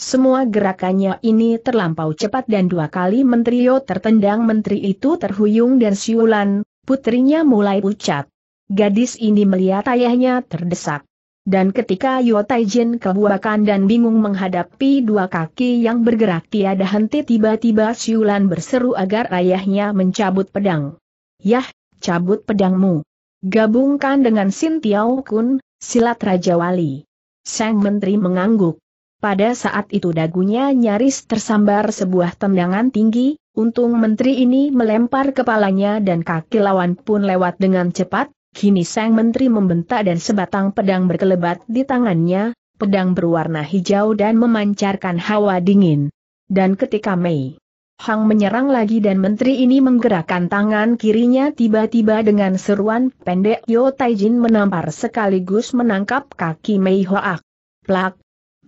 Semua gerakannya ini terlampau cepat dan dua kali Menteri Yo tertendang Menteri itu terhuyung dan siulan, putrinya mulai pucat. Gadis ini melihat ayahnya terdesak. Dan ketika Yo Taijin kebuakan dan bingung menghadapi dua kaki yang bergerak tiada henti tiba-tiba siulan berseru agar ayahnya mencabut pedang. Yah, cabut pedangmu. Gabungkan dengan sintiao Kun, silat Raja Wali. Sang Menteri mengangguk. Pada saat itu dagunya nyaris tersambar sebuah tendangan tinggi, untung menteri ini melempar kepalanya dan kaki lawan pun lewat dengan cepat, kini sang menteri membentak dan sebatang pedang berkelebat di tangannya, pedang berwarna hijau dan memancarkan hawa dingin. Dan ketika Mei Hang menyerang lagi dan menteri ini menggerakkan tangan kirinya tiba-tiba dengan seruan pendek Yo Taijin menampar sekaligus menangkap kaki Mei Hoak. Plak,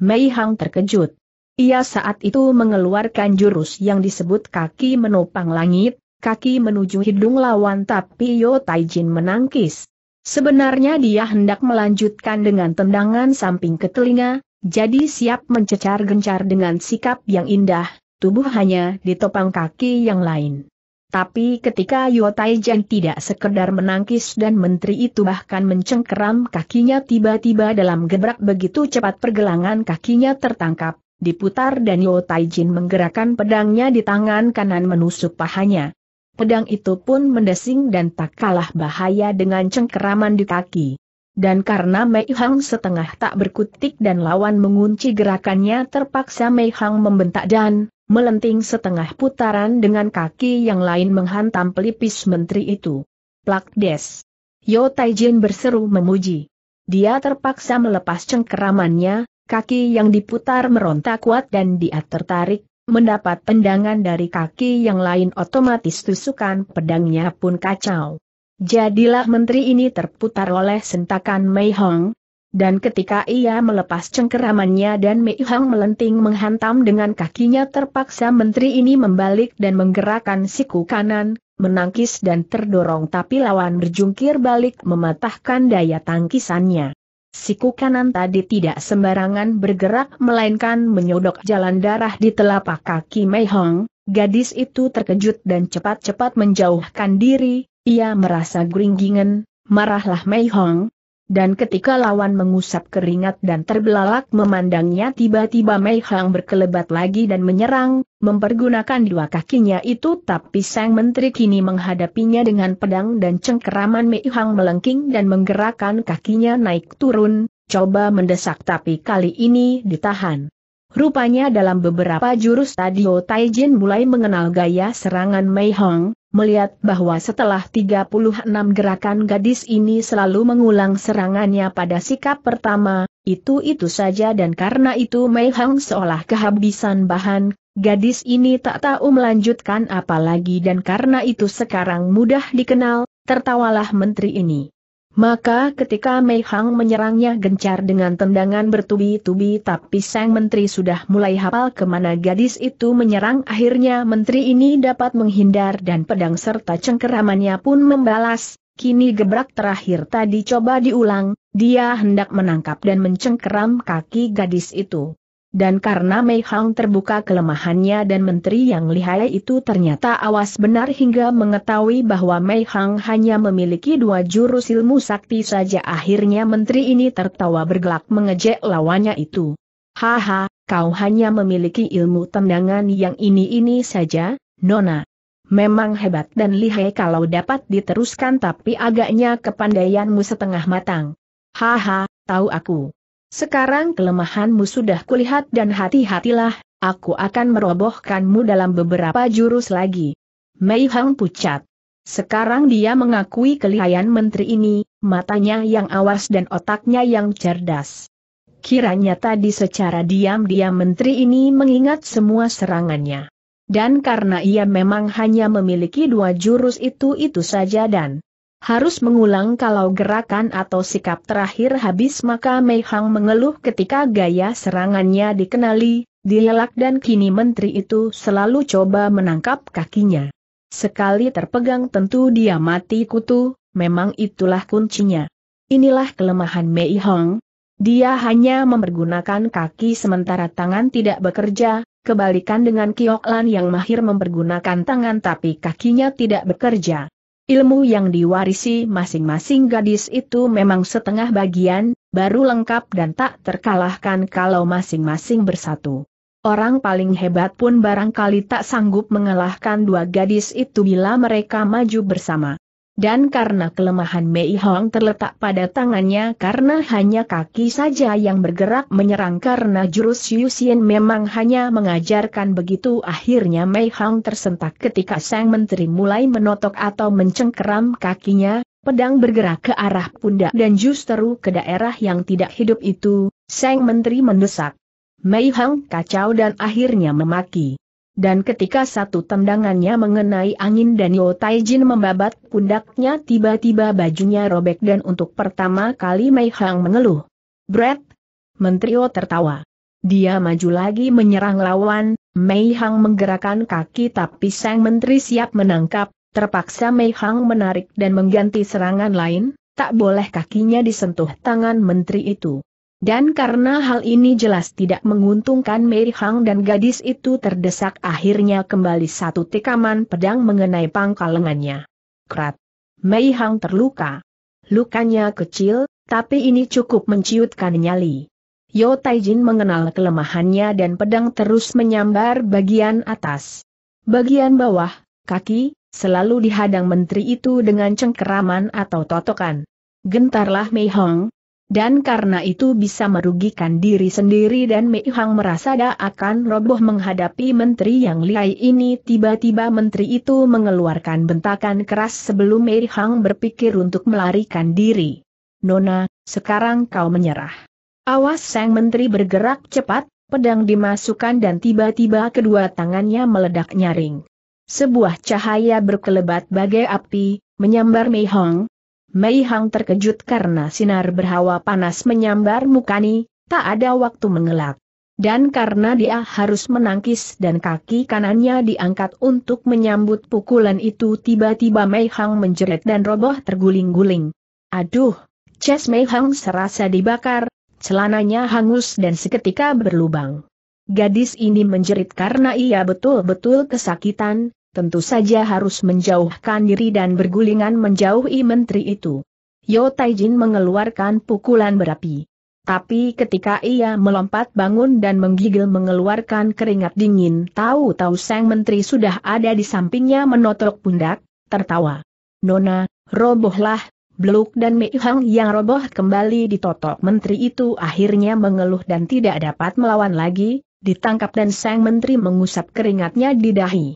Mei Hang terkejut. Ia saat itu mengeluarkan jurus yang disebut kaki menopang langit, kaki menuju hidung lawan tapi Yo Taijin menangkis. Sebenarnya dia hendak melanjutkan dengan tendangan samping ke telinga, jadi siap mencecar gencar dengan sikap yang indah, tubuh hanya ditopang kaki yang lain. Tapi ketika Yuo Taijian tidak sekedar menangkis dan menteri itu bahkan mencengkeram kakinya tiba-tiba dalam gebrak begitu cepat pergelangan kakinya tertangkap, diputar dan Yuo Taijin menggerakkan pedangnya di tangan kanan menusuk pahanya. Pedang itu pun mendesing dan tak kalah bahaya dengan cengkeraman di kaki. Dan karena Mei Hang setengah tak berkutik dan lawan mengunci gerakannya terpaksa Mei Hang membentak dan melenting setengah putaran dengan kaki yang lain menghantam pelipis menteri itu. Plak des. Yo Taijin berseru memuji. Dia terpaksa melepas cengkeramannya, kaki yang diputar meronta kuat dan dia tertarik, mendapat tendangan dari kaki yang lain otomatis tusukan pedangnya pun kacau. Jadilah menteri ini terputar oleh sentakan Mei Hong, dan ketika ia melepas cengkeramannya dan Mei Hang melenting menghantam dengan kakinya terpaksa menteri ini membalik dan menggerakkan siku kanan, menangkis dan terdorong tapi lawan berjungkir balik mematahkan daya tangkisannya. Siku kanan tadi tidak sembarangan bergerak melainkan menyodok jalan darah di telapak kaki Mei Hong, gadis itu terkejut dan cepat-cepat menjauhkan diri, ia merasa geringgingan, marahlah Mei Hong, dan ketika lawan mengusap keringat dan terbelalak memandangnya tiba-tiba Mei Hang berkelebat lagi dan menyerang, mempergunakan dua kakinya itu tapi sang menteri kini menghadapinya dengan pedang dan cengkeraman Mei Hang melengking dan menggerakkan kakinya naik turun, coba mendesak tapi kali ini ditahan. Rupanya dalam beberapa jurus tadi, Tadio Taijin mulai mengenal gaya serangan Mei Hong, melihat bahwa setelah 36 gerakan gadis ini selalu mengulang serangannya pada sikap pertama, itu-itu saja dan karena itu Mei Hang seolah kehabisan bahan, gadis ini tak tahu melanjutkan apalagi dan karena itu sekarang mudah dikenal, tertawalah menteri ini. Maka ketika Mei Hang menyerangnya gencar dengan tendangan bertubi-tubi tapi sang menteri sudah mulai hafal kemana gadis itu menyerang akhirnya menteri ini dapat menghindar dan pedang serta cengkeramannya pun membalas, kini gebrak terakhir tadi coba diulang, dia hendak menangkap dan mencengkeram kaki gadis itu dan karena Mei Hang terbuka kelemahannya dan menteri yang lihai itu ternyata awas benar hingga mengetahui bahwa Mei Hang hanya memiliki dua jurus ilmu sakti saja akhirnya menteri ini tertawa bergelak mengejek lawannya itu. Haha, kau hanya memiliki ilmu tendangan yang ini-ini saja, Nona. Memang hebat dan lihai kalau dapat diteruskan tapi agaknya kepandaianmu setengah matang. Haha, tahu aku. Sekarang kelemahanmu sudah kulihat dan hati-hatilah, aku akan merobohkanmu dalam beberapa jurus lagi. Mei Hang pucat. Sekarang dia mengakui kelihayan menteri ini, matanya yang awas dan otaknya yang cerdas. Kiranya tadi secara diam-diam menteri ini mengingat semua serangannya. Dan karena ia memang hanya memiliki dua jurus itu-itu saja dan harus mengulang kalau gerakan atau sikap terakhir habis maka Mei Hang mengeluh ketika gaya serangannya dikenali, dielak dan kini menteri itu selalu coba menangkap kakinya. Sekali terpegang tentu dia mati kutu, memang itulah kuncinya. Inilah kelemahan Mei Hang. Dia hanya mempergunakan kaki sementara tangan tidak bekerja, kebalikan dengan Kioklan yang mahir mempergunakan tangan tapi kakinya tidak bekerja. Ilmu yang diwarisi masing-masing gadis itu memang setengah bagian, baru lengkap dan tak terkalahkan kalau masing-masing bersatu. Orang paling hebat pun barangkali tak sanggup mengalahkan dua gadis itu bila mereka maju bersama. Dan karena kelemahan Mei Hong terletak pada tangannya karena hanya kaki saja yang bergerak menyerang karena jurus Yusian memang hanya mengajarkan begitu akhirnya Mei Hong tersentak ketika sang menteri mulai menotok atau mencengkeram kakinya, pedang bergerak ke arah pundak dan justru ke daerah yang tidak hidup itu, sang menteri mendesak. Mei Hong kacau dan akhirnya memaki dan ketika satu tendangannya mengenai angin dan Yo Taijin membabat pundaknya tiba-tiba bajunya robek dan untuk pertama kali Mei Hang mengeluh. Brett! Yo tertawa. Dia maju lagi menyerang lawan, Mei Hang menggerakkan kaki tapi sang menteri siap menangkap, terpaksa Mei Hang menarik dan mengganti serangan lain, tak boleh kakinya disentuh tangan menteri itu. Dan karena hal ini jelas tidak menguntungkan Mei Hang dan gadis itu terdesak akhirnya kembali satu tikaman pedang mengenai pangkal lengannya. Krat. Mei Hang terluka. Lukanya kecil, tapi ini cukup menciutkan nyali. Yo Taijin mengenal kelemahannya dan pedang terus menyambar bagian atas. Bagian bawah, kaki, selalu dihadang menteri itu dengan cengkeraman atau totokan. Gentarlah Mei Hong, dan karena itu bisa merugikan diri sendiri dan Mei Hang merasa dia akan roboh menghadapi menteri yang lihai ini tiba-tiba menteri itu mengeluarkan bentakan keras sebelum Mei Hang berpikir untuk melarikan diri. Nona, sekarang kau menyerah. Awas sang menteri bergerak cepat, pedang dimasukkan dan tiba-tiba kedua tangannya meledak nyaring. Sebuah cahaya berkelebat bagai api, menyambar Mei Hong, Mei Hang terkejut karena sinar berhawa panas menyambar mukani, tak ada waktu mengelak. Dan karena dia harus menangkis dan kaki kanannya diangkat untuk menyambut pukulan itu tiba-tiba Mei Hang menjerit dan roboh terguling-guling. Aduh, Ches Mei Hang serasa dibakar, celananya hangus dan seketika berlubang. Gadis ini menjerit karena ia betul-betul kesakitan, tentu saja harus menjauhkan diri dan bergulingan menjauhi menteri itu. Yo Taijin mengeluarkan pukulan berapi. Tapi ketika ia melompat bangun dan menggigil mengeluarkan keringat dingin, tahu-tahu sang menteri sudah ada di sampingnya menotok pundak, tertawa. Nona, robohlah, Bluk dan Mei Hang yang roboh kembali ditotok menteri itu akhirnya mengeluh dan tidak dapat melawan lagi, ditangkap dan sang menteri mengusap keringatnya di dahi.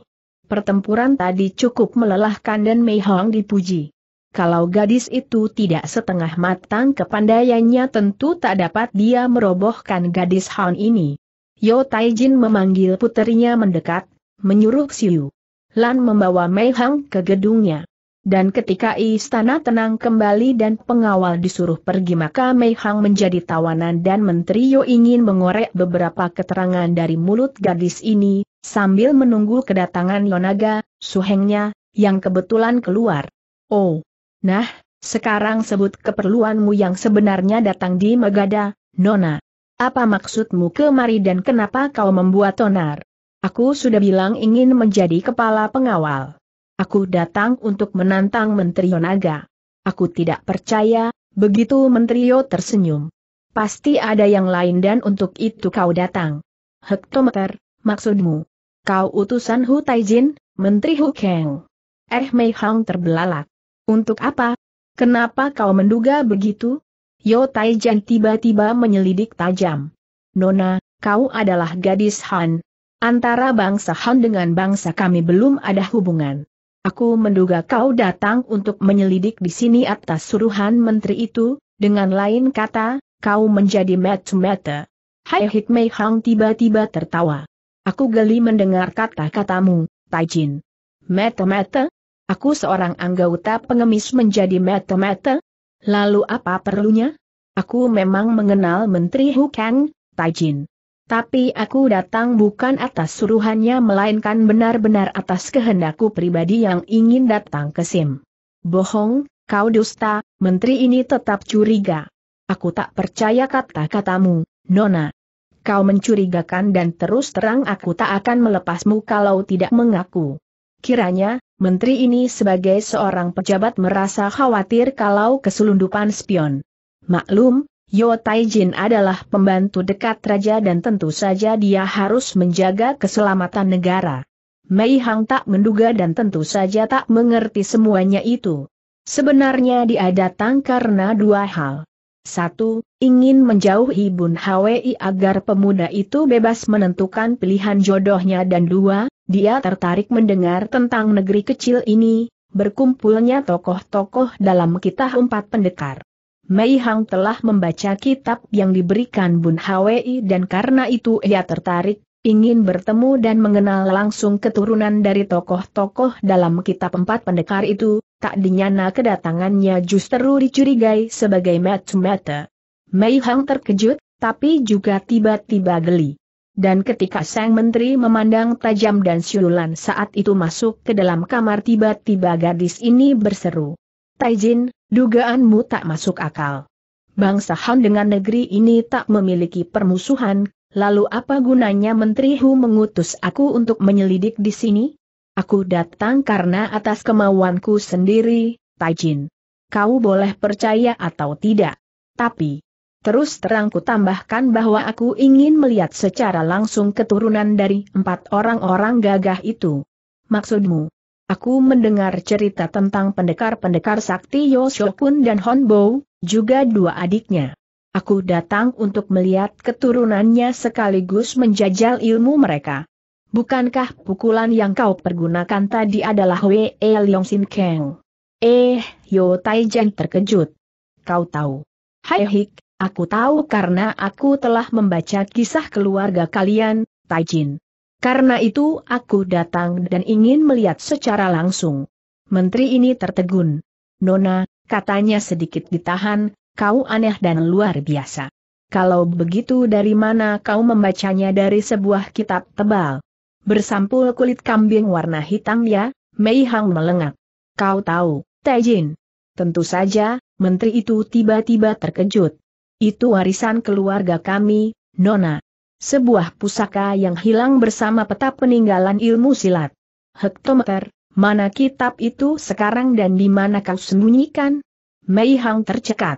Pertempuran tadi cukup melelahkan dan Mei Hong dipuji. Kalau gadis itu tidak setengah matang kepandaiannya tentu tak dapat dia merobohkan gadis Han ini. Yo Taijin memanggil puterinya mendekat, menyuruh Siu. Lan membawa Mei Hang ke gedungnya. Dan ketika istana tenang kembali dan pengawal disuruh pergi maka Mei Hang menjadi tawanan dan Menteri Yo ingin mengorek beberapa keterangan dari mulut gadis ini, Sambil menunggu kedatangan Yonaga, suhengnya, yang kebetulan keluar. Oh, nah, sekarang sebut keperluanmu yang sebenarnya datang di Megada, Nona. Apa maksudmu kemari dan kenapa kau membuat tonar? Aku sudah bilang ingin menjadi kepala pengawal. Aku datang untuk menantang Menteri Yonaga. Aku tidak percaya, begitu Menteri Yo tersenyum. Pasti ada yang lain dan untuk itu kau datang. Hektometer, maksudmu? Kau utusan Hu Taijin, Menteri Hu Kang. Eh Mei Hang terbelalak. Untuk apa? Kenapa kau menduga begitu? Yo Taijin tiba-tiba menyelidik tajam. Nona, kau adalah gadis Han. Antara bangsa Han dengan bangsa kami belum ada hubungan. Aku menduga kau datang untuk menyelidik di sini atas suruhan menteri itu, dengan lain kata, kau menjadi mata-mata. Hai Hikmei Hang tiba-tiba tertawa. Aku geli mendengar kata-katamu, Taijin. Mete-mete? Aku seorang anggota pengemis menjadi mete-mete? Lalu apa perlunya? Aku memang mengenal Menteri Hukang, Taijin. Tapi aku datang bukan atas suruhannya melainkan benar-benar atas kehendakku pribadi yang ingin datang ke Sim. Bohong, kau dusta, menteri ini tetap curiga. Aku tak percaya kata-katamu, Nona kau mencurigakan dan terus terang aku tak akan melepasmu kalau tidak mengaku. Kiranya, menteri ini sebagai seorang pejabat merasa khawatir kalau keselundupan spion. Maklum, Yo Taijin adalah pembantu dekat raja dan tentu saja dia harus menjaga keselamatan negara. Mei Hang tak menduga dan tentu saja tak mengerti semuanya itu. Sebenarnya dia datang karena dua hal. Satu, ingin menjauhi Bun Hwi agar pemuda itu bebas menentukan pilihan jodohnya dan dua, dia tertarik mendengar tentang negeri kecil ini, berkumpulnya tokoh-tokoh dalam kitab empat pendekar. Mei Hang telah membaca kitab yang diberikan Bun Hwi dan karena itu ia tertarik, ingin bertemu dan mengenal langsung keturunan dari tokoh-tokoh dalam kitab empat pendekar itu, tak dinyana kedatangannya justru dicurigai sebagai mata-mata. Mei Hang terkejut, tapi juga tiba-tiba geli. Dan ketika sang menteri memandang tajam dan siulan saat itu masuk ke dalam kamar tiba-tiba gadis ini berseru. Taijin, dugaanmu tak masuk akal. Bangsa Han dengan negeri ini tak memiliki permusuhan, Lalu apa gunanya Menteri Hu mengutus aku untuk menyelidik di sini? Aku datang karena atas kemauanku sendiri, Taijin. Kau boleh percaya atau tidak. Tapi, terus terang ku tambahkan bahwa aku ingin melihat secara langsung keturunan dari empat orang-orang gagah itu. Maksudmu? Aku mendengar cerita tentang pendekar-pendekar sakti Yoshokun dan Honbo, juga dua adiknya. Aku datang untuk melihat keturunannya sekaligus menjajal ilmu mereka. Bukankah pukulan yang kau pergunakan tadi adalah Wei e Leong Sin Keng? Eh, Yo Tai Jen terkejut. Kau tahu. Hai Hik, aku tahu karena aku telah membaca kisah keluarga kalian, Tai Jin. Karena itu aku datang dan ingin melihat secara langsung. Menteri ini tertegun. Nona, katanya sedikit ditahan, kau aneh dan luar biasa. Kalau begitu dari mana kau membacanya dari sebuah kitab tebal? Bersampul kulit kambing warna hitam ya, Mei Hang melengak. Kau tahu, Tejin. Tentu saja, menteri itu tiba-tiba terkejut. Itu warisan keluarga kami, Nona. Sebuah pusaka yang hilang bersama peta peninggalan ilmu silat. Hektometer, mana kitab itu sekarang dan di mana kau sembunyikan? Mei Hang tercekat.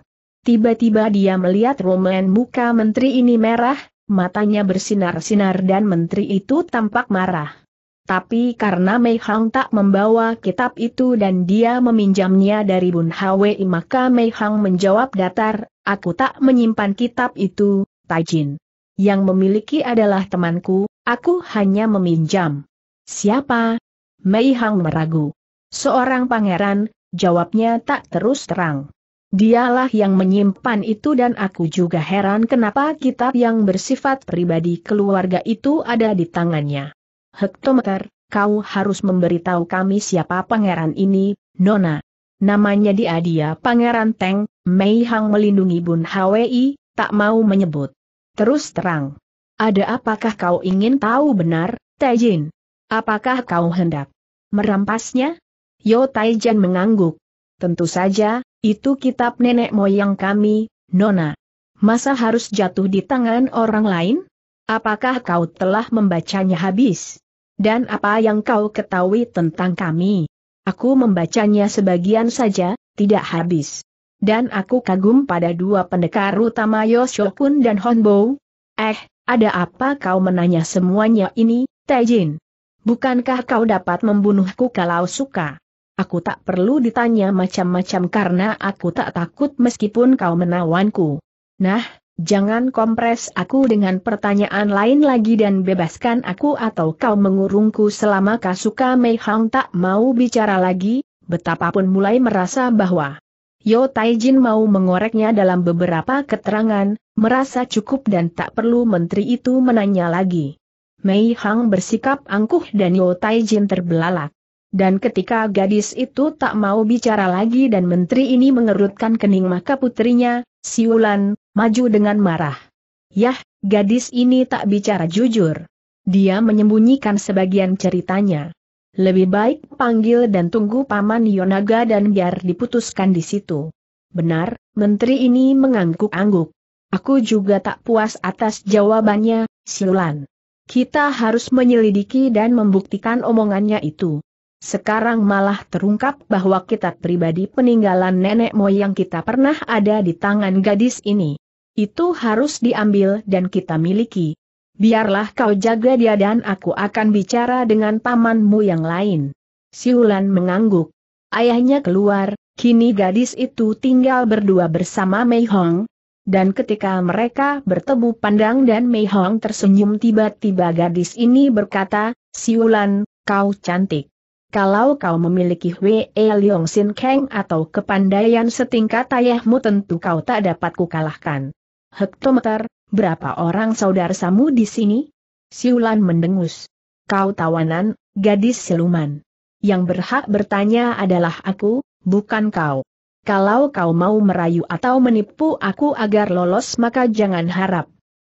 Tiba-tiba dia melihat roman muka menteri ini merah, matanya bersinar-sinar dan menteri itu tampak marah. Tapi karena Mei Hang tak membawa kitab itu dan dia meminjamnya dari Bun Hwei maka Mei Hang menjawab datar, aku tak menyimpan kitab itu, Tajin. Yang memiliki adalah temanku, aku hanya meminjam. Siapa? Mei Hang meragu. Seorang pangeran, jawabnya tak terus terang. Dialah yang menyimpan itu dan aku juga heran kenapa kitab yang bersifat pribadi keluarga itu ada di tangannya. Hektometer, kau harus memberitahu kami siapa pangeran ini, Nona. Namanya dia dia Pangeran Teng, Mei Hang melindungi Bun Hwi, tak mau menyebut. Terus terang. Ada apakah kau ingin tahu benar, Taijin? Apakah kau hendak merampasnya? Yo Taijin mengangguk. Tentu saja, itu kitab nenek moyang kami, Nona. Masa harus jatuh di tangan orang lain? Apakah kau telah membacanya habis? Dan apa yang kau ketahui tentang kami? Aku membacanya sebagian saja, tidak habis. Dan aku kagum pada dua pendekar utama Yoshokun dan Honbo. Eh, ada apa kau menanya semuanya ini, Taijin? Bukankah kau dapat membunuhku kalau suka? Aku tak perlu ditanya macam-macam karena aku tak takut meskipun kau menawanku. Nah, jangan kompres aku dengan pertanyaan lain lagi dan bebaskan aku atau kau mengurungku selama Kasuka Mei Hang tak mau bicara lagi, betapapun mulai merasa bahwa Yo Taijin mau mengoreknya dalam beberapa keterangan, merasa cukup dan tak perlu menteri itu menanya lagi. Mei Hang bersikap angkuh dan Yo Taijin terbelalak. Dan ketika gadis itu tak mau bicara lagi dan menteri ini mengerutkan kening maka putrinya, siulan, maju dengan marah. Yah, gadis ini tak bicara jujur. Dia menyembunyikan sebagian ceritanya. Lebih baik panggil dan tunggu Paman Yonaga dan biar diputuskan di situ. Benar, menteri ini mengangguk-angguk. Aku juga tak puas atas jawabannya, siulan. Kita harus menyelidiki dan membuktikan omongannya itu. Sekarang malah terungkap bahwa kitab pribadi peninggalan nenek moyang kita pernah ada di tangan gadis ini. Itu harus diambil dan kita miliki. Biarlah kau jaga dia dan aku akan bicara dengan pamanmu yang lain. Siulan mengangguk. Ayahnya keluar, kini gadis itu tinggal berdua bersama Mei Hong. Dan ketika mereka bertemu pandang dan Mei Hong tersenyum tiba-tiba gadis ini berkata, Siulan, kau cantik. Kalau kau memiliki Wei e Leong Sin Kang atau kepandaian setingkat ayahmu tentu kau tak dapat kukalahkan. Hektometer, berapa orang saudara-samu di sini? Siulan mendengus. Kau tawanan, gadis siluman. Yang berhak bertanya adalah aku, bukan kau. Kalau kau mau merayu atau menipu aku agar lolos maka jangan harap.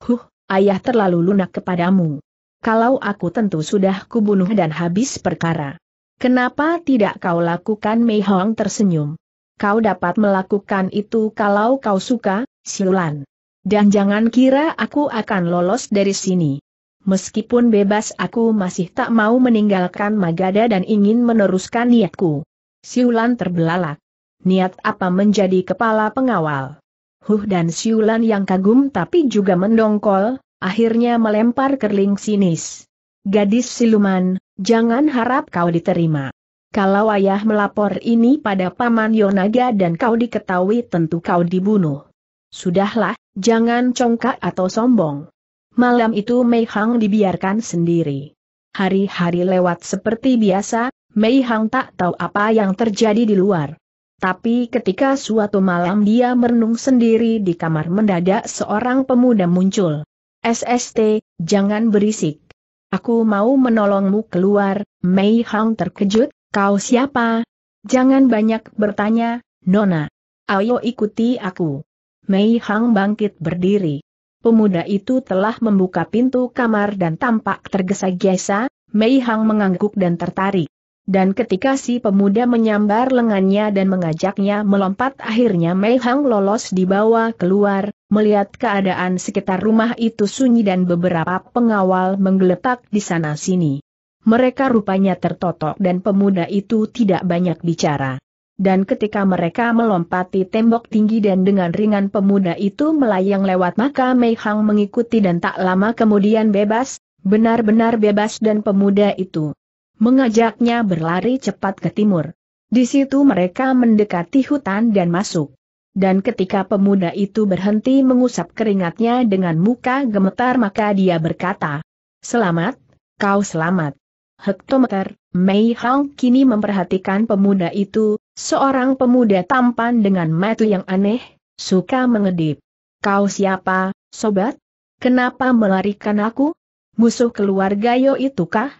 Huh, ayah terlalu lunak kepadamu. Kalau aku tentu sudah kubunuh dan habis perkara. Kenapa tidak kau lakukan Mei Hong tersenyum? Kau dapat melakukan itu kalau kau suka, Siulan. Dan jangan kira aku akan lolos dari sini. Meskipun bebas aku masih tak mau meninggalkan Magada dan ingin meneruskan niatku. Siulan terbelalak. Niat apa menjadi kepala pengawal? Huh dan Siulan yang kagum tapi juga mendongkol, akhirnya melempar kerling sinis. Gadis siluman, Jangan harap kau diterima. Kalau ayah melapor ini pada Paman Yonaga dan kau diketahui tentu kau dibunuh. Sudahlah, jangan congkak atau sombong. Malam itu Mei Hang dibiarkan sendiri. Hari-hari lewat seperti biasa, Mei Hang tak tahu apa yang terjadi di luar. Tapi ketika suatu malam dia merenung sendiri di kamar mendadak seorang pemuda muncul. SST, jangan berisik. Aku mau menolongmu keluar, Mei Hang terkejut, kau siapa? Jangan banyak bertanya, Nona. Ayo ikuti aku. Mei Hang bangkit berdiri. Pemuda itu telah membuka pintu kamar dan tampak tergesa-gesa, Mei Hang mengangguk dan tertarik. Dan ketika si pemuda menyambar lengannya dan mengajaknya melompat akhirnya Mei Hang lolos dibawa keluar, melihat keadaan sekitar rumah itu sunyi dan beberapa pengawal menggeletak di sana-sini. Mereka rupanya tertotok dan pemuda itu tidak banyak bicara. Dan ketika mereka melompati tembok tinggi dan dengan ringan pemuda itu melayang lewat maka Mei Hang mengikuti dan tak lama kemudian bebas, benar-benar bebas dan pemuda itu mengajaknya berlari cepat ke timur. Di situ mereka mendekati hutan dan masuk. Dan ketika pemuda itu berhenti mengusap keringatnya dengan muka gemetar maka dia berkata, Selamat, kau selamat. Hektometer, Mei Hong kini memperhatikan pemuda itu, seorang pemuda tampan dengan mata yang aneh, suka mengedip. Kau siapa, sobat? Kenapa melarikan aku? Musuh keluarga yo itukah?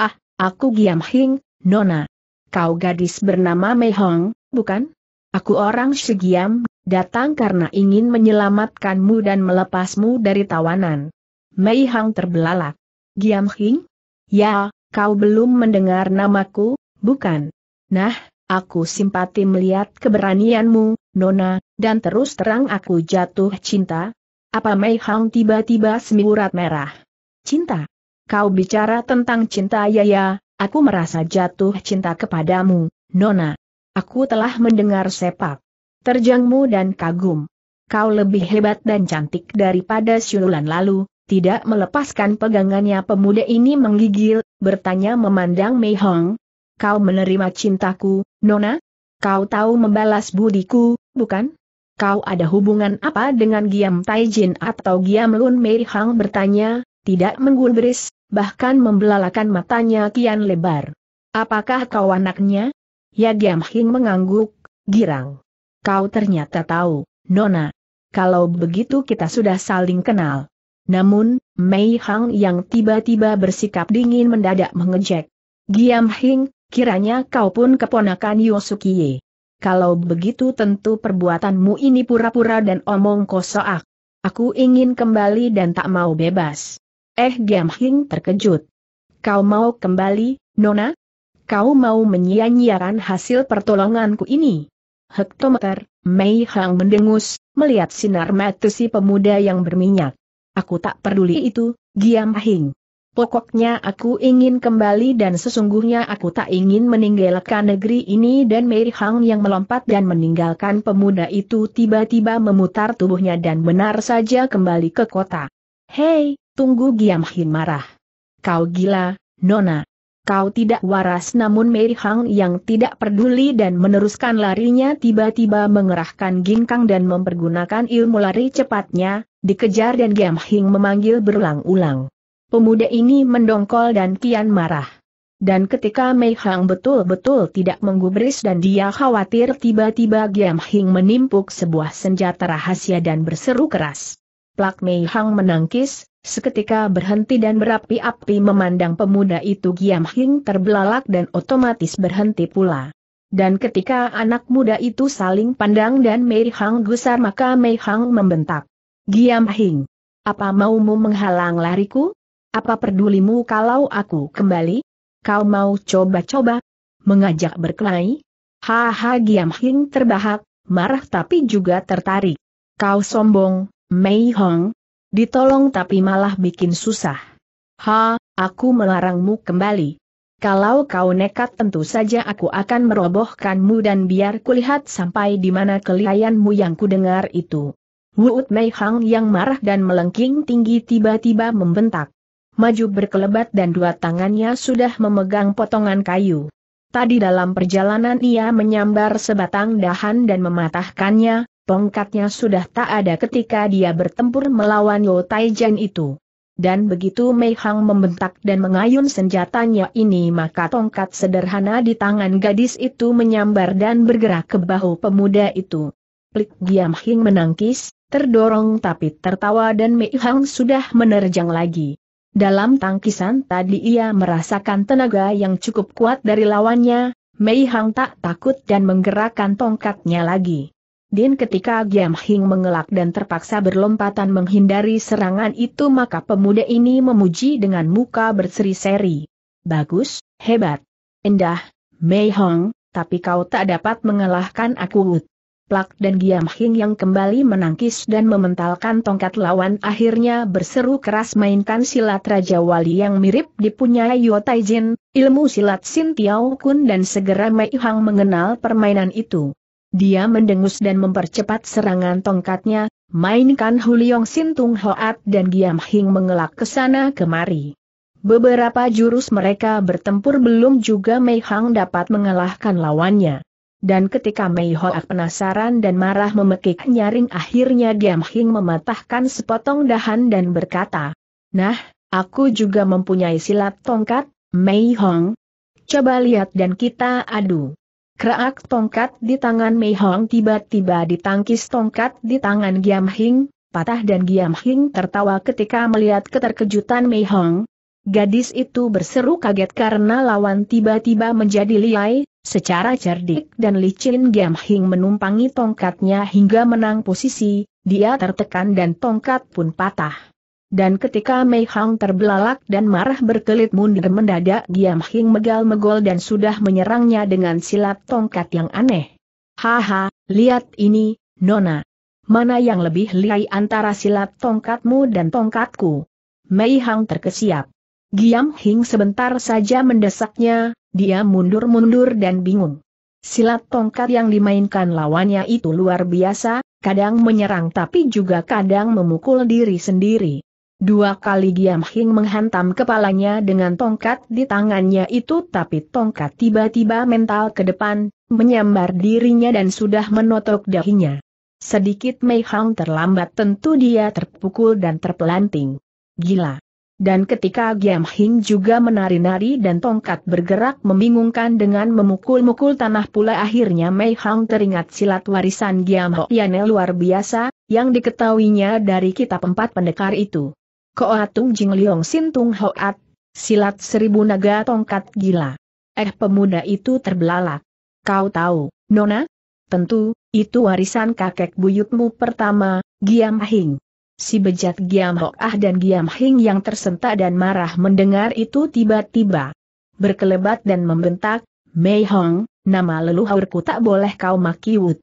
Ah, aku Giam Hing, Nona. Kau gadis bernama Mei Hong, bukan? Aku orang Shigiam, datang karena ingin menyelamatkanmu dan melepasmu dari tawanan. Mei Hang terbelalak. Giam Hing? Ya, kau belum mendengar namaku, bukan? Nah, aku simpati melihat keberanianmu, Nona, dan terus terang aku jatuh cinta. Apa Mei Hang tiba-tiba semburat merah? Cinta? Kau bicara tentang cinta ya ya, aku merasa jatuh cinta kepadamu, Nona. Aku telah mendengar sepak. Terjangmu dan kagum. Kau lebih hebat dan cantik daripada siulan lalu, tidak melepaskan pegangannya pemuda ini menggigil, bertanya memandang Mei Hong. Kau menerima cintaku, Nona? Kau tahu membalas budiku, bukan? Kau ada hubungan apa dengan Giam Taijin atau Giam Lun Mei Hong bertanya, tidak menggulbris, bahkan membelalakan matanya kian lebar. Apakah kau anaknya? Ya Giam Hing mengangguk, girang. Kau ternyata tahu, Nona. Kalau begitu kita sudah saling kenal. Namun, Mei Hang yang tiba-tiba bersikap dingin mendadak mengejek. Giam Hing, kiranya kau pun keponakan Yosukiye. Kalau begitu tentu perbuatanmu ini pura-pura dan omong kosoak. Aku ingin kembali dan tak mau bebas. Eh Giam Hing terkejut. Kau mau kembali, Nona? kau mau menyia-nyiakan hasil pertolonganku ini. Hektometer, Mei Hang mendengus, melihat sinar mata si pemuda yang berminyak. Aku tak peduli itu, Giam Hing. Pokoknya aku ingin kembali dan sesungguhnya aku tak ingin meninggalkan negeri ini dan Mei Hang yang melompat dan meninggalkan pemuda itu tiba-tiba memutar tubuhnya dan benar saja kembali ke kota. Hei, tunggu Giam Hing marah. Kau gila, Nona kau tidak waras namun Mei Hang yang tidak peduli dan meneruskan larinya tiba-tiba mengerahkan ginkang dan mempergunakan ilmu lari cepatnya, dikejar dan Giam Hing memanggil berulang-ulang. Pemuda ini mendongkol dan kian marah. Dan ketika Mei Hang betul-betul tidak menggubris dan dia khawatir tiba-tiba Giam Hing menimpuk sebuah senjata rahasia dan berseru keras. Plak Mei Hang menangkis, Seketika berhenti dan berapi-api memandang pemuda itu Giam Hing terbelalak dan otomatis berhenti pula. Dan ketika anak muda itu saling pandang dan Mei Hang gusar maka Mei Hang membentak. Giam Hing, apa maumu menghalang lariku? Apa pedulimu kalau aku kembali? Kau mau coba-coba? Mengajak berkelahi? Haha Giam Hing terbahak, marah tapi juga tertarik. Kau sombong, Mei Hong, Ditolong tapi malah bikin susah. Ha, aku melarangmu kembali. Kalau kau nekat tentu saja aku akan merobohkanmu dan biar kulihat sampai di mana kelihayanmu yang kudengar itu. Wuut Mei Hang yang marah dan melengking tinggi tiba-tiba membentak. Maju berkelebat dan dua tangannya sudah memegang potongan kayu. Tadi dalam perjalanan ia menyambar sebatang dahan dan mematahkannya, Tongkatnya sudah tak ada ketika dia bertempur melawan Yo Taijan itu. Dan begitu Mei Hang membentak dan mengayun senjatanya ini maka tongkat sederhana di tangan gadis itu menyambar dan bergerak ke bahu pemuda itu. Plik Giam Hing menangkis, terdorong tapi tertawa dan Mei Hang sudah menerjang lagi. Dalam tangkisan tadi ia merasakan tenaga yang cukup kuat dari lawannya, Mei Hang tak takut dan menggerakkan tongkatnya lagi. Din ketika Giam Hing mengelak dan terpaksa berlompatan menghindari serangan itu maka pemuda ini memuji dengan muka berseri-seri. Bagus, hebat, indah, Mei Hong, tapi kau tak dapat mengalahkan aku. Plak dan Giam Hing yang kembali menangkis dan mementalkan tongkat lawan akhirnya berseru keras mainkan silat Raja Wali yang mirip dipunyai Yuo Taijin, ilmu silat Sin Tiao Kun dan segera Mei Hong mengenal permainan itu. Dia mendengus dan mempercepat serangan tongkatnya, mainkan Huliong Sintung Hoat dan Giam Hing mengelak ke sana kemari. Beberapa jurus mereka bertempur belum juga Mei Hang dapat mengalahkan lawannya. Dan ketika Mei Hoak penasaran dan marah memekik nyaring akhirnya Giam Hing mematahkan sepotong dahan dan berkata, Nah, aku juga mempunyai silat tongkat, Mei Hong. Coba lihat dan kita adu. Kerak tongkat di tangan Mei Hong tiba-tiba ditangkis tongkat di tangan Giam Hing, patah dan Giam Hing tertawa ketika melihat keterkejutan Mei Hong. Gadis itu berseru kaget karena lawan tiba-tiba menjadi liai, secara cerdik dan licin Giam Hing menumpangi tongkatnya hingga menang posisi, dia tertekan dan tongkat pun patah. Dan ketika Mei Hang terbelalak dan marah berkelit mundur mendadak Giam Hing megal-megol dan sudah menyerangnya dengan silat tongkat yang aneh. Haha, lihat ini, Nona. Mana yang lebih lihai antara silat tongkatmu dan tongkatku? Mei Hang terkesiap. Giam Hing sebentar saja mendesaknya, dia mundur-mundur dan bingung. Silat tongkat yang dimainkan lawannya itu luar biasa, kadang menyerang tapi juga kadang memukul diri sendiri. Dua kali Giam Hing menghantam kepalanya dengan tongkat di tangannya itu tapi tongkat tiba-tiba mental ke depan, menyambar dirinya dan sudah menotok dahinya. Sedikit Mei Hang terlambat tentu dia terpukul dan terpelanting. Gila. Dan ketika Giam Hing juga menari-nari dan tongkat bergerak membingungkan dengan memukul-mukul tanah pula akhirnya Mei Hang teringat silat warisan Giam yang luar biasa, yang diketahuinya dari kitab empat pendekar itu. Koatung Jing Liong Sintung Hoat, silat seribu naga tongkat gila. Eh pemuda itu terbelalak. Kau tahu, Nona? Tentu, itu warisan kakek buyutmu pertama, Giam Hing. Si bejat Giam Ah dan Giam Hing yang tersentak dan marah mendengar itu tiba-tiba berkelebat dan membentak, Mei Hong, nama leluhurku tak boleh kau maki Wut.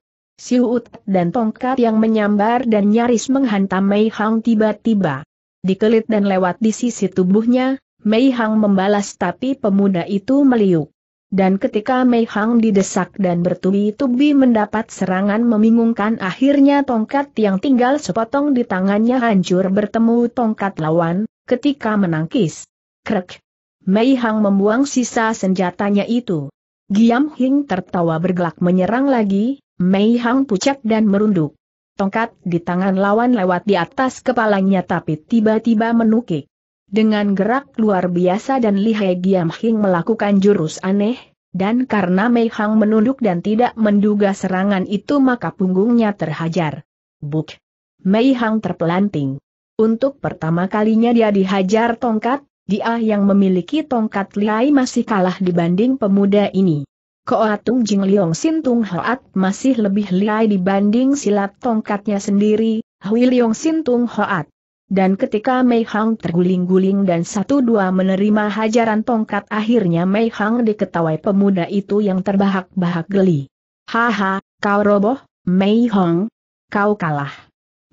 Wut dan tongkat yang menyambar dan nyaris menghantam Mei Hong tiba-tiba di kulit dan lewat di sisi tubuhnya, Mei Hang membalas tapi pemuda itu meliuk. Dan ketika Mei Hang didesak dan bertubi-tubi mendapat serangan membingungkan akhirnya tongkat yang tinggal sepotong di tangannya hancur bertemu tongkat lawan, ketika menangkis. Krek! Mei Hang membuang sisa senjatanya itu. Giam Hing tertawa bergelak menyerang lagi, Mei Hang pucat dan merunduk tongkat di tangan lawan lewat di atas kepalanya tapi tiba-tiba menukik. Dengan gerak luar biasa dan lihai Giam Hing melakukan jurus aneh, dan karena Mei Hang menunduk dan tidak menduga serangan itu maka punggungnya terhajar. Buk! Mei Hang terpelanting. Untuk pertama kalinya dia dihajar tongkat, dia yang memiliki tongkat lihai masih kalah dibanding pemuda ini. Koatung Jing Liong Sin Hoat masih lebih liai dibanding silat tongkatnya sendiri, Hui Sintung Sin Hoat. Dan ketika Mei Hang terguling-guling dan satu dua menerima hajaran tongkat akhirnya Mei Hang diketawai pemuda itu yang terbahak-bahak geli. Haha, kau roboh, Mei Hang. Kau kalah.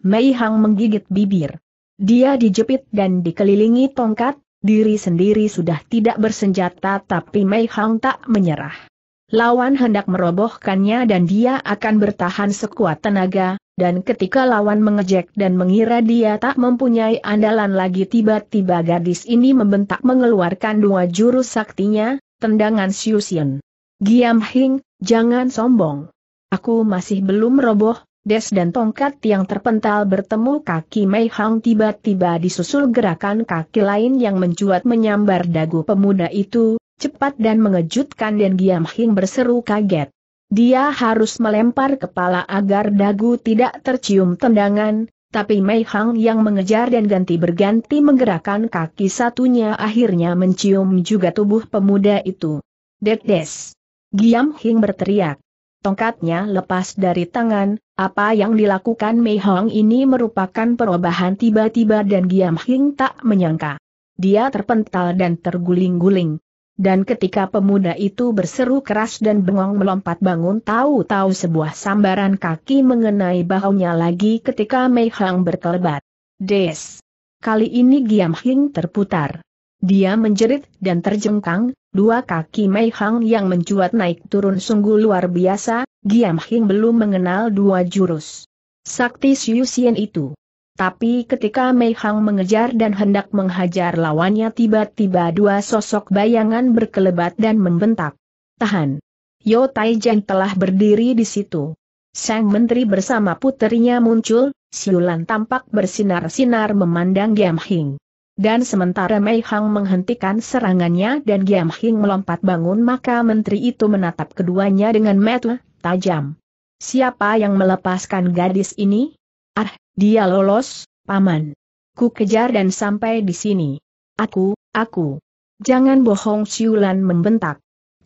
Mei Hang menggigit bibir. Dia dijepit dan dikelilingi tongkat, diri sendiri sudah tidak bersenjata tapi Mei Hang tak menyerah. Lawan hendak merobohkannya dan dia akan bertahan sekuat tenaga, dan ketika lawan mengejek dan mengira dia tak mempunyai andalan lagi tiba-tiba gadis ini membentak mengeluarkan dua jurus saktinya, tendangan Siusian. Giam Hing, jangan sombong. Aku masih belum roboh, des dan tongkat yang terpental bertemu kaki Mei Hang tiba-tiba disusul gerakan kaki lain yang mencuat menyambar dagu pemuda itu, cepat dan mengejutkan dan Giam Hing berseru kaget. Dia harus melempar kepala agar dagu tidak tercium tendangan, tapi Mei Hang yang mengejar dan ganti berganti menggerakkan kaki satunya akhirnya mencium juga tubuh pemuda itu. des! Giam Hing berteriak. Tongkatnya lepas dari tangan, apa yang dilakukan Mei Hong ini merupakan perubahan tiba-tiba dan Giam Hing tak menyangka. Dia terpental dan terguling-guling. Dan ketika pemuda itu berseru keras dan bengong melompat bangun tahu-tahu sebuah sambaran kaki mengenai bahunya lagi ketika Mei Hang berkelebat. Des! Kali ini Giam Hing terputar. Dia menjerit dan terjengkang, dua kaki Mei Hang yang mencuat naik turun sungguh luar biasa, Giam Hing belum mengenal dua jurus. Sakti Siu Sien itu. Tapi ketika Mei Hang mengejar dan hendak menghajar lawannya tiba-tiba dua sosok bayangan berkelebat dan membentak. Tahan. Yo Tai Jen telah berdiri di situ. Sang Menteri bersama putrinya muncul, siulan tampak bersinar-sinar memandang Giam Hing. Dan sementara Mei Hang menghentikan serangannya dan Giam Hing melompat bangun maka Menteri itu menatap keduanya dengan mata tajam. Siapa yang melepaskan gadis ini? Ah, dia lolos, paman. Ku kejar dan sampai di sini. Aku, aku. Jangan bohong Siulan membentak.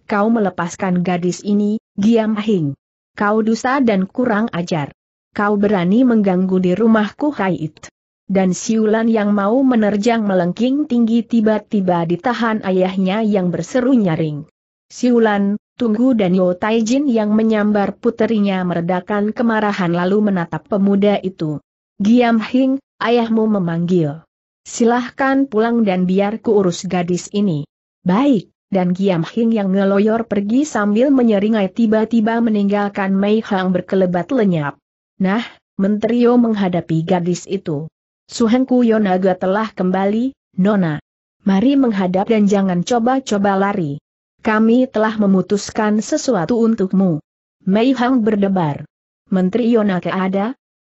Kau melepaskan gadis ini, Giam Hing. Kau dusta dan kurang ajar. Kau berani mengganggu di rumahku Hait. Dan Siulan yang mau menerjang melengking tinggi tiba-tiba ditahan ayahnya yang berseru nyaring. Siulan, tunggu dan Yo Taijin yang menyambar puterinya meredakan kemarahan lalu menatap pemuda itu. Giam Hing, ayahmu memanggil. Silahkan pulang dan biar ku urus gadis ini. Baik, dan Giam Hing yang ngeloyor pergi sambil menyeringai tiba-tiba meninggalkan Mei Hang berkelebat lenyap. Nah, Menterio menghadapi gadis itu. Suhengku Yonaga telah kembali, Nona. Mari menghadap dan jangan coba-coba lari. Kami telah memutuskan sesuatu untukmu. Mei Hang berdebar. Menteri Yonaga ada?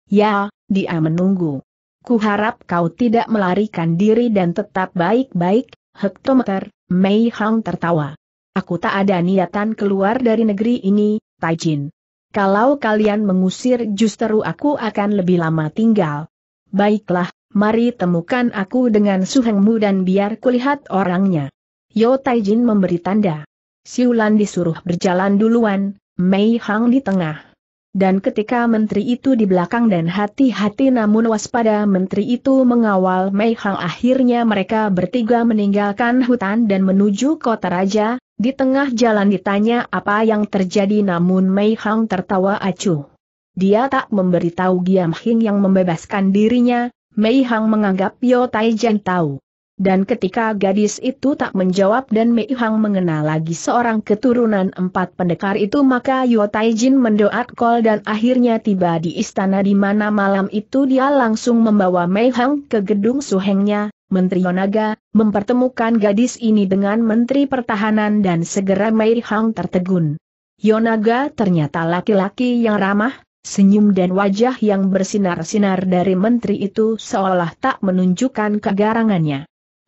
Ya, dia menunggu. harap kau tidak melarikan diri dan tetap baik-baik, hektometer, Mei Hang tertawa. Aku tak ada niatan keluar dari negeri ini, Taijin. Kalau kalian mengusir justru aku akan lebih lama tinggal. Baiklah, mari temukan aku dengan Su suhengmu dan biar kulihat orangnya. Yo Taijin memberi tanda. Siulan disuruh berjalan duluan, Mei Hang di tengah dan ketika menteri itu di belakang dan hati-hati namun waspada menteri itu mengawal Mei Hang akhirnya mereka bertiga meninggalkan hutan dan menuju kota raja, di tengah jalan ditanya apa yang terjadi namun Mei Hang tertawa acuh. Dia tak memberitahu Giam Hing yang membebaskan dirinya, Mei Hang menganggap Yo Tai Jan tahu. Dan ketika gadis itu tak menjawab dan Mei Hang mengenal lagi seorang keturunan empat pendekar itu maka Yo Taijin mendoat kol dan akhirnya tiba di istana di mana malam itu dia langsung membawa Mei Hang ke gedung suhengnya, Menteri Yonaga, mempertemukan gadis ini dengan Menteri Pertahanan dan segera Mei Hang tertegun. Yonaga ternyata laki-laki yang ramah, Senyum dan wajah yang bersinar-sinar dari menteri itu seolah tak menunjukkan kegarangannya.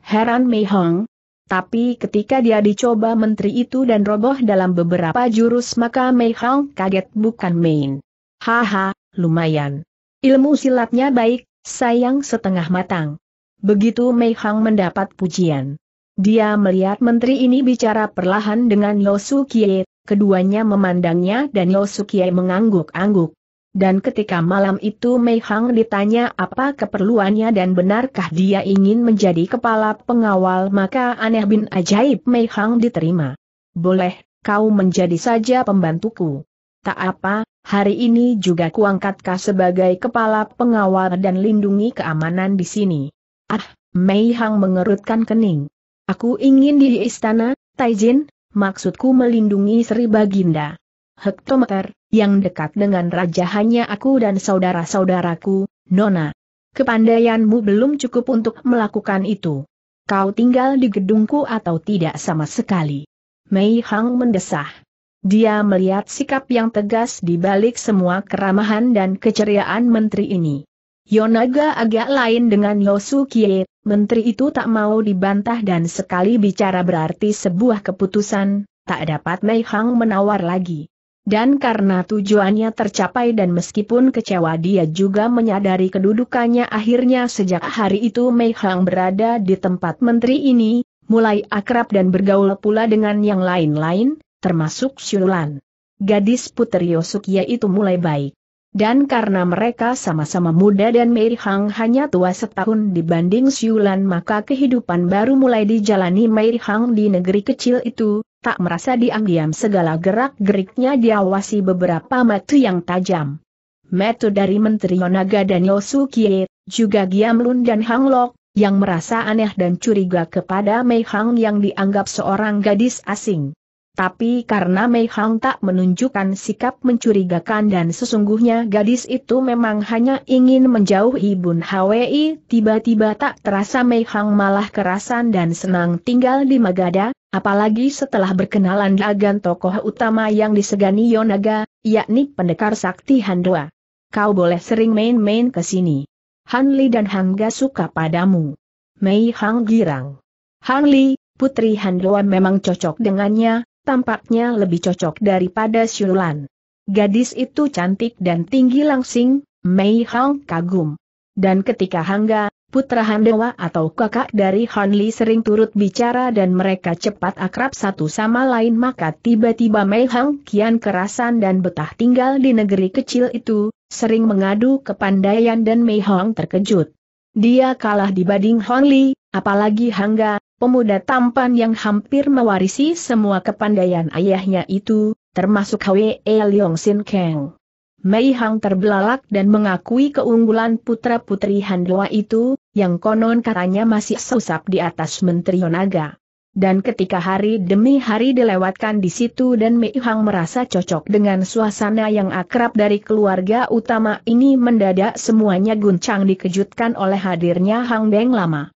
Heran Mei Hong. Tapi ketika dia dicoba menteri itu dan roboh dalam beberapa jurus maka Mei Hong kaget bukan main. Haha, lumayan. Ilmu silatnya baik, sayang setengah matang. Begitu Mei Hong mendapat pujian. Dia melihat menteri ini bicara perlahan dengan Kie. keduanya memandangnya dan Kie mengangguk-angguk. Dan ketika malam itu Mei Hang ditanya apa keperluannya dan benarkah dia ingin menjadi kepala pengawal maka aneh bin ajaib Mei Hang diterima. Boleh, kau menjadi saja pembantuku. Tak apa, hari ini juga kuangkatkah sebagai kepala pengawal dan lindungi keamanan di sini. Ah, Mei Hang mengerutkan kening. Aku ingin di istana, Taijin, maksudku melindungi Sri Baginda. Hektometer, yang dekat dengan raja hanya aku dan saudara-saudaraku, Nona. Kepandaianmu belum cukup untuk melakukan itu. Kau tinggal di gedungku atau tidak sama sekali. Mei Hang mendesah. Dia melihat sikap yang tegas di balik semua keramahan dan keceriaan menteri ini. Yonaga agak lain dengan Yosukie, menteri itu tak mau dibantah dan sekali bicara berarti sebuah keputusan, tak dapat Mei Hang menawar lagi. Dan karena tujuannya tercapai dan meskipun kecewa dia juga menyadari kedudukannya akhirnya sejak hari itu Mei Hang berada di tempat menteri ini, mulai akrab dan bergaul pula dengan yang lain-lain, termasuk Siulan. Gadis putri Yosukia itu mulai baik. Dan karena mereka sama-sama muda dan Mei Hang hanya tua setahun dibanding Siulan maka kehidupan baru mulai dijalani Mei Hang di negeri kecil itu, tak merasa diam-diam segala gerak-geriknya diawasi beberapa metu yang tajam. Metu dari Menteri Yonaga dan Kie, juga Giam Lun dan Hang Lok, yang merasa aneh dan curiga kepada Mei Hang yang dianggap seorang gadis asing. Tapi karena Mei Hang tak menunjukkan sikap mencurigakan dan sesungguhnya gadis itu memang hanya ingin menjauhi Bun Hwi, tiba-tiba tak terasa Mei Hang malah kerasan dan senang tinggal di Magada, apalagi setelah berkenalan dengan tokoh utama yang disegani Yonaga, yakni pendekar sakti Handua. Kau boleh sering main-main ke sini. Han Li dan Hangga suka padamu. Mei Hang girang. Han Li, putri Handua memang cocok dengannya, tampaknya lebih cocok daripada Siulan. Gadis itu cantik dan tinggi langsing, Mei Hang kagum. Dan ketika Hangga, putra Handewa atau kakak dari Hanli sering turut bicara dan mereka cepat akrab satu sama lain maka tiba-tiba Mei Hang kian kerasan dan betah tinggal di negeri kecil itu, sering mengadu ke kepandaian dan Mei Hang terkejut. Dia kalah dibanding Hong Li, apalagi Hangga, Pemuda tampan yang hampir mewarisi semua kepandaian ayahnya itu, termasuk Hwe e Leong Sin Kang. Mei Hang terbelalak dan mengakui keunggulan putra-putri Handua itu, yang konon katanya masih susap di atas Menteri Yonaga. Dan ketika hari demi hari dilewatkan di situ dan Mei Hang merasa cocok dengan suasana yang akrab dari keluarga utama ini mendadak semuanya guncang dikejutkan oleh hadirnya Hang Beng Lama.